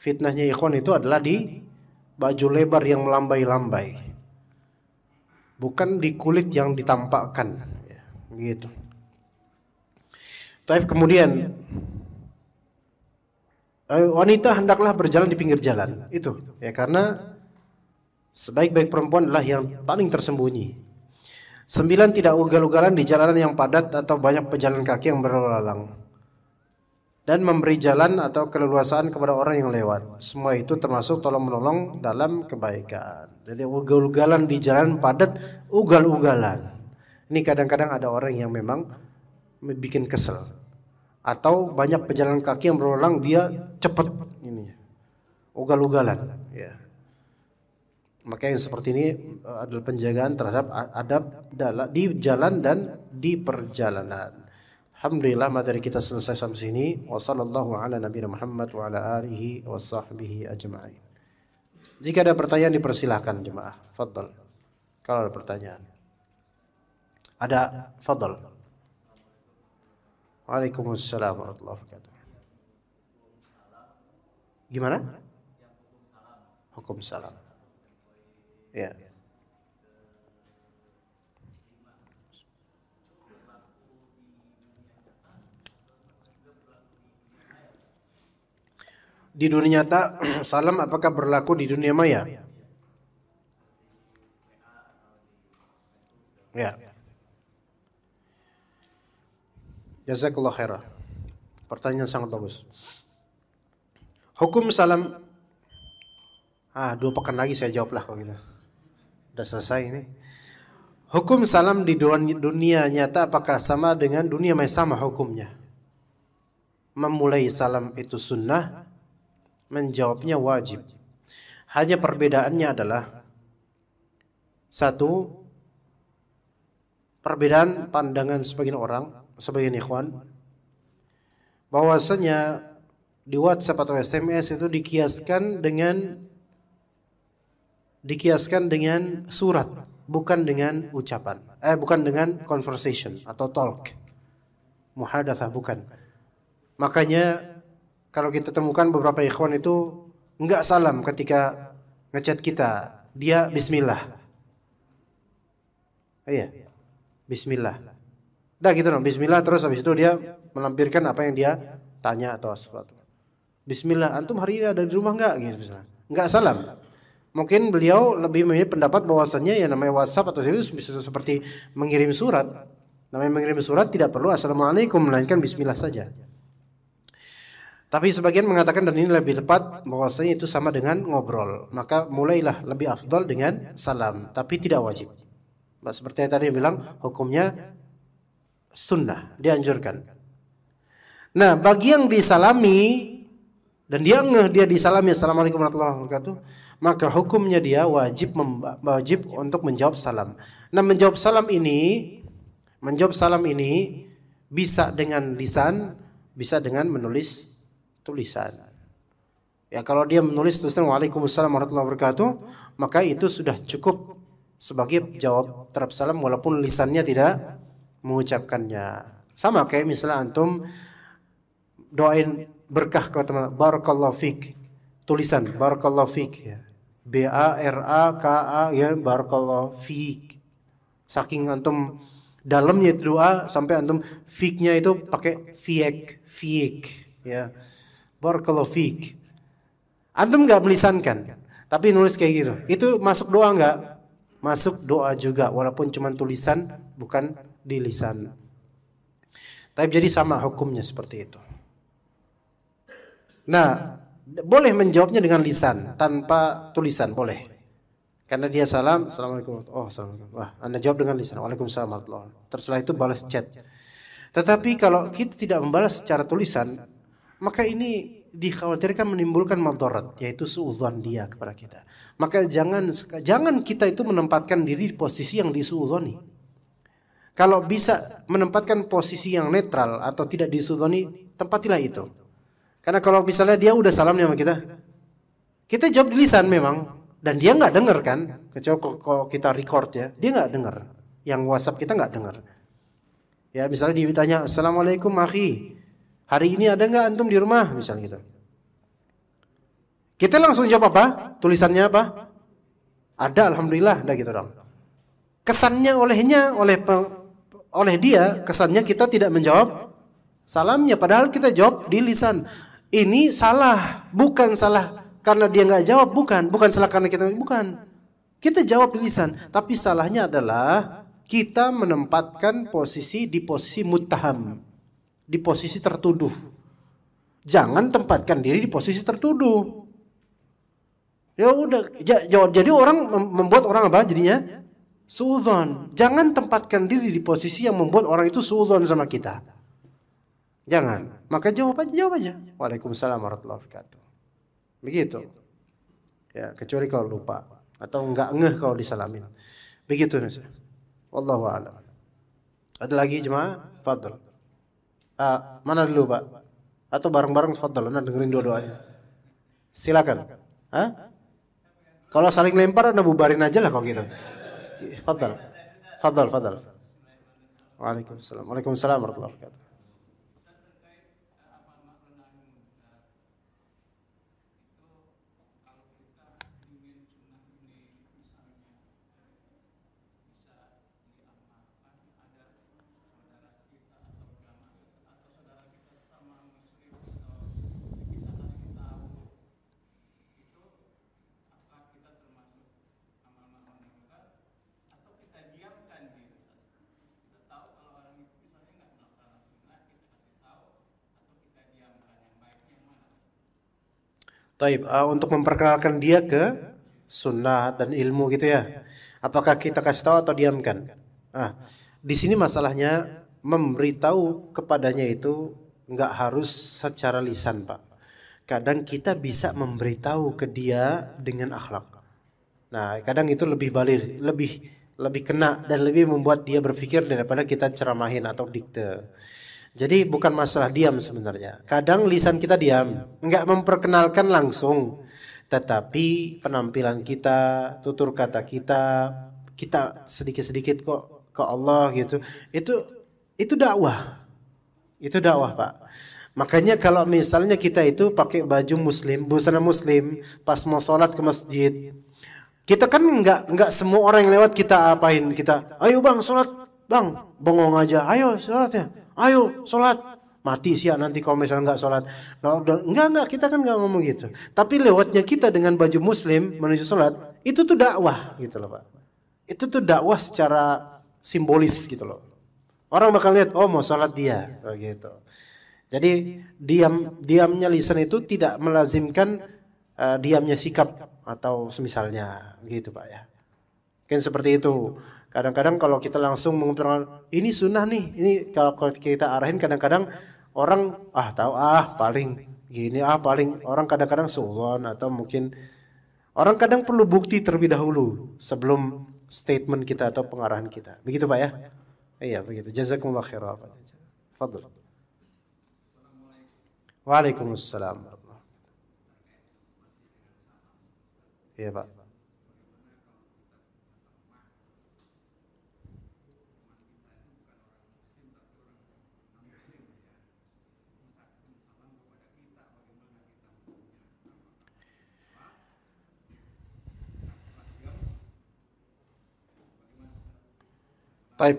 Speaker 1: fitnahnya ikhwan itu adalah di baju lebar yang melambai-lambai bukan di kulit yang ditampakkan ya, gitu Taif kemudian eh, wanita hendaklah berjalan di pinggir jalan itu ya karena Sebaik-baik perempuan adalah yang paling tersembunyi. Sembilan tidak ugal-ugalan di jalanan yang padat atau banyak pejalan kaki yang berlalang. Dan memberi jalan atau keleluasaan kepada orang yang lewat. Semua itu termasuk tolong menolong dalam kebaikan. Jadi ugal-ugalan di jalan padat, ugal-ugalan. Ini kadang-kadang ada orang yang memang bikin kesel. Atau banyak pejalan kaki yang berulang dia cepat ini. Ugal-ugalan. Ya. Yeah. Maka yang seperti ini eh, adalah penjagaan terhadap adab di jalan dan di perjalanan. Alhamdulillah materi kita selesai sampai sini. Wassallallahu ala Nabi Muhammad wa ala alihi wa sahbihi ajma'in. Jika ada pertanyaan dipersilahkan jemaah. Fadl. Kalau ada pertanyaan. Ada fadl. Waalaikumsalam warahmatullahi wabarakatuh. Gimana? Hukum salam. Ya. Di dunia nyata, salam apakah berlaku di dunia maya? Ya. Jazakallah khairah. Pertanyaan sangat bagus. Hukum salam. Ah, dua pekan lagi saya jawablah kalau gitu. Udah selesai ini. Hukum salam di dunia nyata apakah sama dengan dunia yang sama hukumnya? Memulai salam itu sunnah, menjawabnya wajib. Hanya perbedaannya adalah satu perbedaan pandangan sebagian orang, sebagian ikhwan bahwasanya di WhatsApp atau SMS itu dikiaskan dengan dikiaskan dengan surat, bukan dengan ucapan. Eh, bukan dengan conversation atau talk. muhadasah bukan. Makanya kalau kita temukan beberapa ikhwan itu nggak salam ketika ngechat kita, dia bismillah. Iya. Bismillah. Dah gitu dong, bismillah terus habis itu dia melampirkan apa yang dia tanya atau sesuatu. Bismillah, antum hari ini ada di rumah nggak Gitu misalnya. Enggak salam mungkin beliau lebih memilih pendapat bahwasannya ya namanya WhatsApp atau serius bisa seperti mengirim surat. Namanya mengirim surat tidak perlu assalamualaikum melainkan bismillah saja. Tapi sebagian mengatakan dan ini lebih tepat bahwasanya itu sama dengan ngobrol. Maka mulailah lebih afdol dengan salam, tapi tidak wajib. Nah, seperti yang tadi bilang hukumnya sunnah dianjurkan. Nah, bagi yang disalami dan dia ngeh dia disalami ya, assalamualaikum warahmatullahi wabarakatuh maka hukumnya dia wajib wajib untuk menjawab salam nah menjawab salam ini menjawab salam ini bisa dengan lisan bisa dengan menulis tulisan ya kalau dia menulis tulisan waalaikumsalam warahmatullahi wabarakatuh maka itu sudah cukup sebagai jawab terhadap salam walaupun lisannya tidak mengucapkannya sama kayak misalnya antum doain berkah kepada teman barakallahu fik tulisan barakallahu fik ya B A R A K A ya barakallahu fik saking antum dalamnya itu doa sampai antum fiknya itu pakai fiek fiek ya barakallahu fik antum nggak melisankan tapi nulis kayak gitu itu masuk doa nggak masuk doa juga walaupun cuma tulisan bukan di lisan tapi jadi sama hukumnya seperti itu Nah, boleh menjawabnya dengan lisan tanpa tulisan boleh. Karena dia salam, assalamualaikum. Oh, salam. Wah, anda jawab dengan lisan. Waalaikumsalam warahmatullahi Terserah itu balas chat. Tetapi kalau kita tidak membalas secara tulisan, maka ini dikhawatirkan menimbulkan madorat, yaitu suudzon dia kepada kita. Maka jangan jangan kita itu menempatkan diri di posisi yang disuudzoni. Kalau bisa menempatkan posisi yang netral atau tidak disuudzoni, tempatilah itu. Karena kalau misalnya dia udah salamnya sama kita, kita jawab di lisan memang, dan dia nggak denger kan, kecuali kalau kita record ya, dia nggak dengar. Yang WhatsApp kita nggak dengar. Ya misalnya dia ditanya, Assalamualaikum akhi, hari ini ada nggak antum di rumah misalnya gitu. Kita langsung jawab apa? Tulisannya apa? Ada alhamdulillah, dah gitu dong. Kesannya olehnya oleh oleh dia kesannya kita tidak menjawab salamnya padahal kita jawab di lisan ini salah, bukan salah karena dia nggak jawab, bukan, bukan salah karena kita bukan. Kita jawab di lisan, tapi salahnya adalah kita menempatkan posisi di posisi mutaham, di posisi tertuduh. Jangan tempatkan diri di posisi tertuduh. Ya udah, jadi orang membuat orang apa jadinya? Suzon. Jangan tempatkan diri di posisi yang membuat orang itu suzon sama kita. Jangan. Maka jawab aja, jawab aja. Waalaikumsalam warahmatullahi wabarakatuh. Begitu. Ya, kecuali kalau lupa atau enggak ngeh kalau disalamin. Begitu nih Wallahu a'lam. Ada lagi jemaah? Fadl. Uh, mana dulu, Pak? Atau bareng-bareng Fadl, Anda dengerin dua-duanya. Silakan. Hah? Kalau saling lempar Anda bubarin aja lah kalau gitu. Fadl. Fadl, Fadl. Waalaikumsalam. Waalaikumsalam warahmatullahi wabarakatuh. Taib, uh, untuk memperkenalkan dia ke sunnah dan ilmu gitu ya. Apakah kita kasih tahu atau diamkan? Ah, di sini masalahnya memberitahu kepadanya itu nggak harus secara lisan pak. Kadang kita bisa memberitahu ke dia dengan akhlak. Nah, kadang itu lebih balik, lebih lebih kena dan lebih membuat dia berpikir daripada kita ceramahin atau dikte. Jadi bukan masalah diam sebenarnya. Kadang lisan kita diam, nggak memperkenalkan langsung, tetapi penampilan kita, tutur kata kita, kita sedikit-sedikit kok ke Allah gitu. Itu itu dakwah. Itu dakwah, Pak. Makanya kalau misalnya kita itu pakai baju muslim, busana muslim, pas mau sholat ke masjid, kita kan nggak nggak semua orang yang lewat kita apain kita, ayo bang sholat bang, bongong aja, ayo sholat ya ayo sholat mati sih ya nanti kalau misalnya nggak sholat nah, nggak nggak kita kan nggak ngomong gitu tapi lewatnya kita dengan baju muslim menuju sholat itu tuh dakwah gitu loh pak itu tuh dakwah secara simbolis gitu loh orang bakal lihat oh mau sholat dia oh, gitu jadi diam diamnya lisan itu tidak melazimkan uh, diamnya sikap atau semisalnya gitu pak ya mungkin seperti itu kadang-kadang kalau kita langsung mengumpulkan ini sunnah nih ini kalau kita arahin kadang-kadang orang ah tahu ah paling gini ah paling orang kadang-kadang suzon atau mungkin orang kadang perlu bukti terlebih dahulu sebelum statement kita atau pengarahan kita begitu pak ya iya begitu jazakumullah khairan fadl Waalaikumsalam. Iya, Pak. Taib.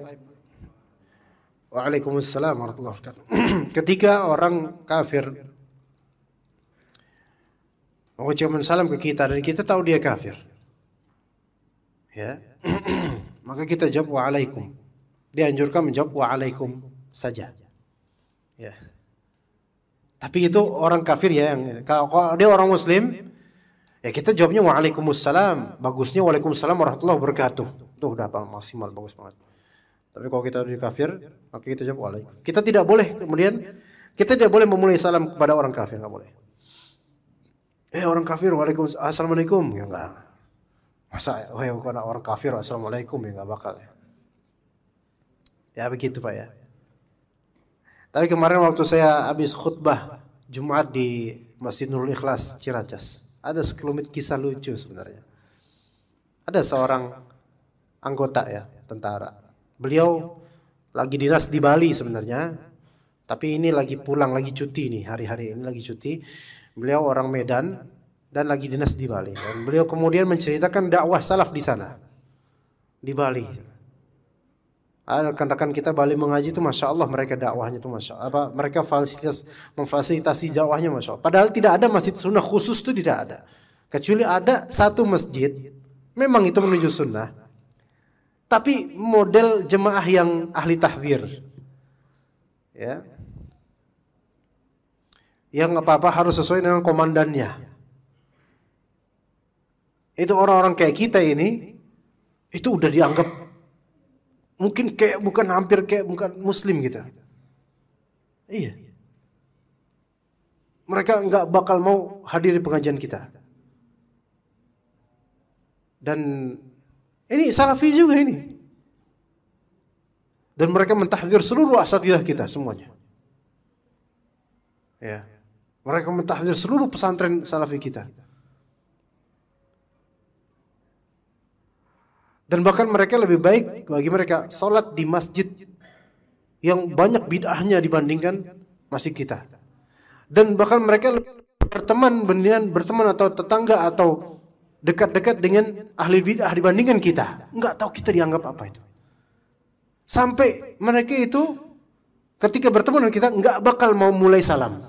Speaker 1: Waalaikumsalam warahmatullahi wabarakatuh. Ketika orang kafir mengucapkan salam ke kita dan kita tahu dia kafir. Ya. Maka kita jawab waalaikum. Dianjurkan menjawab waalaikum saja. Ya. Tapi itu orang kafir ya yang kalau dia orang muslim ya kita jawabnya waalaikumsalam. Bagusnya waalaikumsalam warahmatullahi wabarakatuh. Tuh udah maksimal bagus banget. Tapi kalau kita di kafir, maka kita jawab waalaikum. Kita tidak boleh kemudian kita tidak boleh memulai salam kepada orang kafir, nggak boleh. Eh orang kafir, waalaikumsalam, assalamualaikum, ya enggak. Masa, oh ya bukan orang kafir, assalamualaikum, ya enggak bakal ya. Ya begitu Pak ya. Tapi kemarin waktu saya habis khutbah Jumat di Masjid Nurul Ikhlas Ciracas, ada sekelumit kisah lucu sebenarnya. Ada seorang anggota ya, tentara Beliau lagi dinas di Bali sebenarnya, tapi ini lagi pulang, lagi cuti nih hari-hari ini lagi cuti. Beliau orang Medan dan lagi dinas di Bali. Dan beliau kemudian menceritakan dakwah salaf di sana, di Bali. Rekan-rekan kita Bali mengaji itu masya Allah mereka dakwahnya itu masya Allah. apa mereka fasilitas memfasilitasi dakwahnya masya Allah. Padahal tidak ada masjid sunnah khusus itu tidak ada. Kecuali ada satu masjid memang itu menuju sunnah tapi model jemaah yang ahli tahzir. Ya. Yang apa-apa harus sesuai dengan komandannya. Itu orang-orang kayak kita ini itu udah dianggap mungkin kayak bukan hampir kayak bukan muslim gitu. Iya. Mereka nggak bakal mau hadiri pengajian kita. Dan ini salafi juga ini. Dan mereka mentahzir seluruh asatidah kita semuanya. Ya. Mereka mentahzir seluruh pesantren salafi kita. Dan bahkan mereka lebih baik bagi mereka salat di masjid yang banyak bid'ahnya dibandingkan masjid kita. Dan bahkan mereka berteman berteman atau tetangga atau dekat-dekat dengan ahli bid'ah dibandingkan kita. Enggak tahu kita dianggap apa itu. Sampai mereka itu ketika bertemu dengan kita enggak bakal mau mulai salam.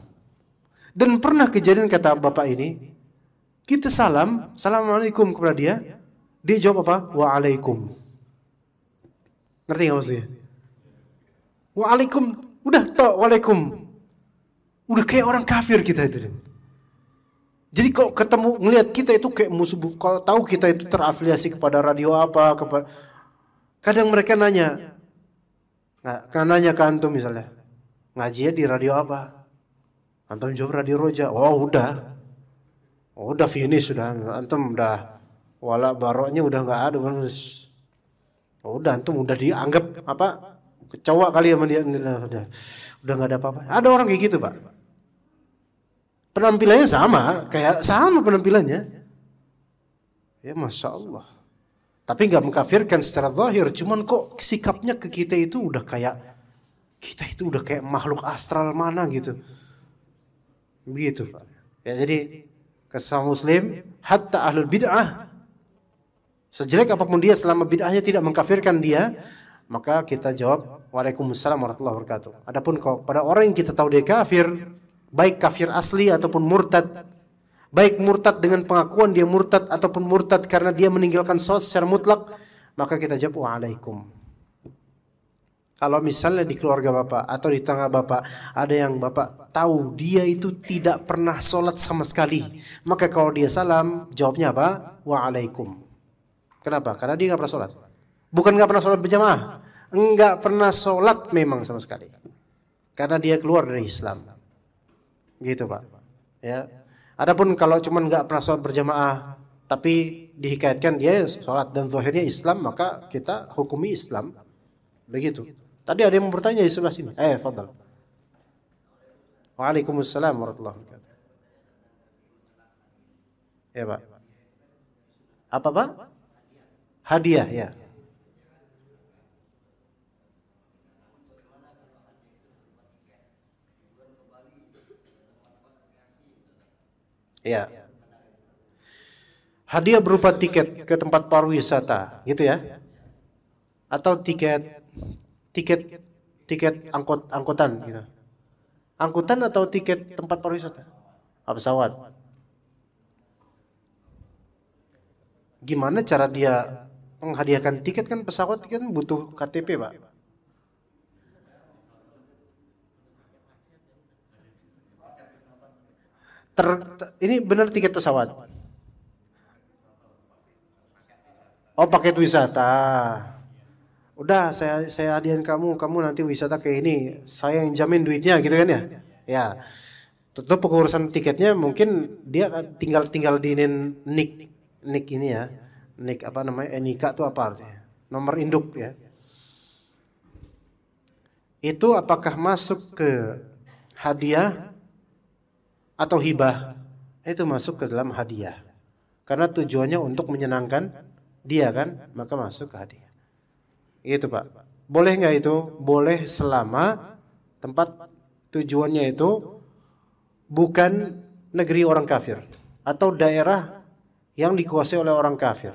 Speaker 1: Dan pernah kejadian kata bapak ini, kita salam, assalamualaikum kepada dia, dia jawab apa? Waalaikum. Ngerti nggak maksudnya? Waalaikum, udah tau waalaikum. Udah kayak orang kafir kita itu. Jadi kok ketemu ngelihat kita itu kayak musuh. Kalau tahu kita itu terafiliasi kepada radio apa, kepada kadang mereka nanya. Nah, kan nanya ke antum misalnya. ngaji ya di radio apa? Antum jawab radio Roja. Oh, udah. Oh, udah finish sudah. Antum udah wala baroknya udah nggak ada. Oh, udah antum udah dianggap apa? Kecoa kali ya dia. Udah nggak ada apa-apa. Ada orang kayak gitu, Pak penampilannya sama, kayak sama penampilannya. Ya masya Allah. Tapi nggak mengkafirkan secara zahir, cuman kok sikapnya ke kita itu udah kayak kita itu udah kayak makhluk astral mana gitu. Begitu. Ya jadi kesama muslim hatta ahlul bid'ah sejelek apapun dia selama bid'ahnya tidak mengkafirkan dia maka kita jawab waalaikumsalam warahmatullahi wabarakatuh adapun kok pada orang yang kita tahu dia kafir baik kafir asli ataupun murtad baik murtad dengan pengakuan dia murtad ataupun murtad karena dia meninggalkan sholat secara mutlak maka kita jawab waalaikum kalau misalnya di keluarga bapak atau di tengah bapak ada yang bapak tahu dia itu tidak pernah sholat sama sekali maka kalau dia salam jawabnya apa waalaikum kenapa karena dia nggak pernah sholat bukan nggak pernah sholat berjamaah enggak pernah sholat memang sama sekali karena dia keluar dari Islam Gitu, gitu Pak. Ya. Adapun kalau cuma nggak pernah sholat berjamaah tapi dihikayatkan dia sholat dan zahirnya Islam maka kita hukumi Islam. Begitu. Tadi ada yang bertanya di sebelah sini. Eh, fadl. Waalaikumsalam warahmatullahi wabarakatuh. Ya, Pak. Apa, Pak? Hadiah, ya. Ya. Hadiah berupa tiket ke tempat pariwisata, gitu ya. Atau tiket tiket tiket angkot angkutan gitu. Angkutan atau tiket tempat pariwisata? Apa pesawat? Gimana cara dia menghadiahkan tiket kan pesawat kan butuh KTP, Pak. ter, ter ini benar tiket pesawat. Oh, paket wisata. Udah, saya saya hadian kamu, kamu nanti wisata kayak ini, saya yang jamin duitnya gitu kan ya? Ya. Tentu pengurusan tiketnya mungkin dia tinggal tinggal di nik nik ini ya. nik apa namanya? nikak tuh apa artinya? Nomor induk ya. Itu apakah masuk ke hadiah atau hibah itu masuk ke dalam hadiah. Karena tujuannya untuk menyenangkan dia kan, maka masuk ke hadiah. Itu Pak. Boleh nggak itu? Boleh selama tempat tujuannya itu bukan negeri orang kafir atau daerah yang dikuasai oleh orang kafir.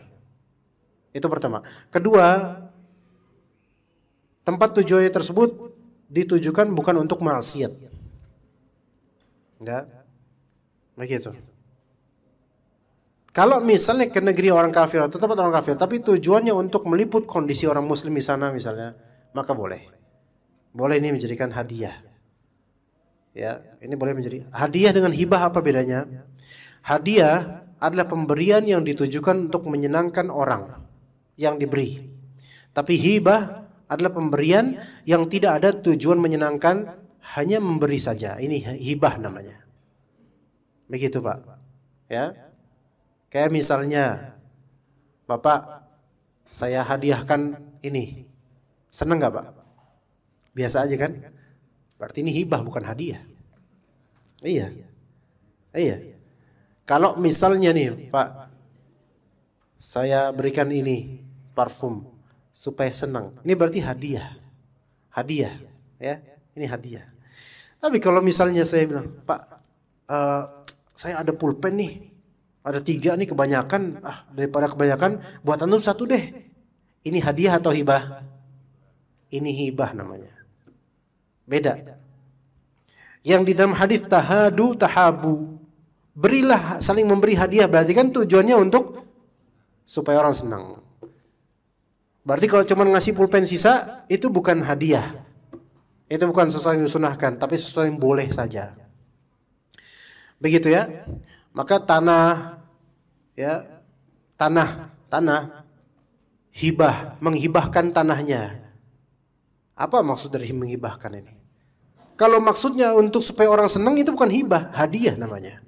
Speaker 1: Itu pertama. Kedua, tempat tujuannya tersebut ditujukan bukan untuk maksiat. Enggak. Begitu. Kalau misalnya ke negeri orang kafir atau tempat orang kafir, tapi tujuannya untuk meliput kondisi orang muslim di sana misalnya, maka boleh. Boleh ini menjadikan hadiah. Ya, ini boleh menjadi hadiah dengan hibah apa bedanya? Hadiah adalah pemberian yang ditujukan untuk menyenangkan orang yang diberi. Tapi hibah adalah pemberian yang tidak ada tujuan menyenangkan, hanya memberi saja. Ini hibah namanya. Begitu Pak. Ya. Kayak misalnya, Bapak, saya hadiahkan ini. seneng nggak Pak? Biasa aja kan? Berarti ini hibah bukan hadiah. Iya. Iya. Kalau misalnya nih Pak, saya berikan ini parfum supaya senang. Ini berarti hadiah. Hadiah. Ya, ini hadiah. Tapi kalau misalnya saya bilang, Pak, uh, saya ada pulpen nih ada tiga nih kebanyakan ah daripada kebanyakan buat antum satu deh ini hadiah atau hibah ini hibah namanya beda yang di dalam hadis tahadu tahabu berilah saling memberi hadiah berarti kan tujuannya untuk supaya orang senang berarti kalau cuma ngasih pulpen sisa itu bukan hadiah itu bukan sesuatu yang disunahkan tapi sesuatu yang boleh saja Begitu ya. Maka tanah ya tanah tanah hibah menghibahkan tanahnya. Apa maksud dari menghibahkan ini? Kalau maksudnya untuk supaya orang senang itu bukan hibah, hadiah namanya.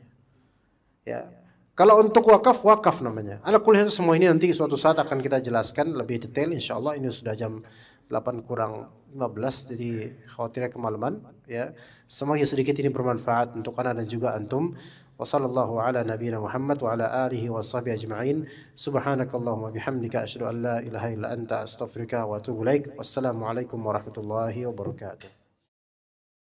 Speaker 1: Ya. Kalau untuk wakaf, wakaf namanya. Ala kuliah semua ini nanti suatu saat akan kita jelaskan lebih detail insyaallah ini sudah jam 8 kurang 15 jadi khawatirnya kemalaman ya semoga sedikit ini bermanfaat untuk anda dan juga antum wa sallallahu ala nabiyina muhammad wa ala alihi wa sahbihi ajma'in subhanakallahumma bihamdika asyhadu an la ilaha illa anta astaghfiruka wa atubu ilaik wassalamu warahmatullahi wabarakatuh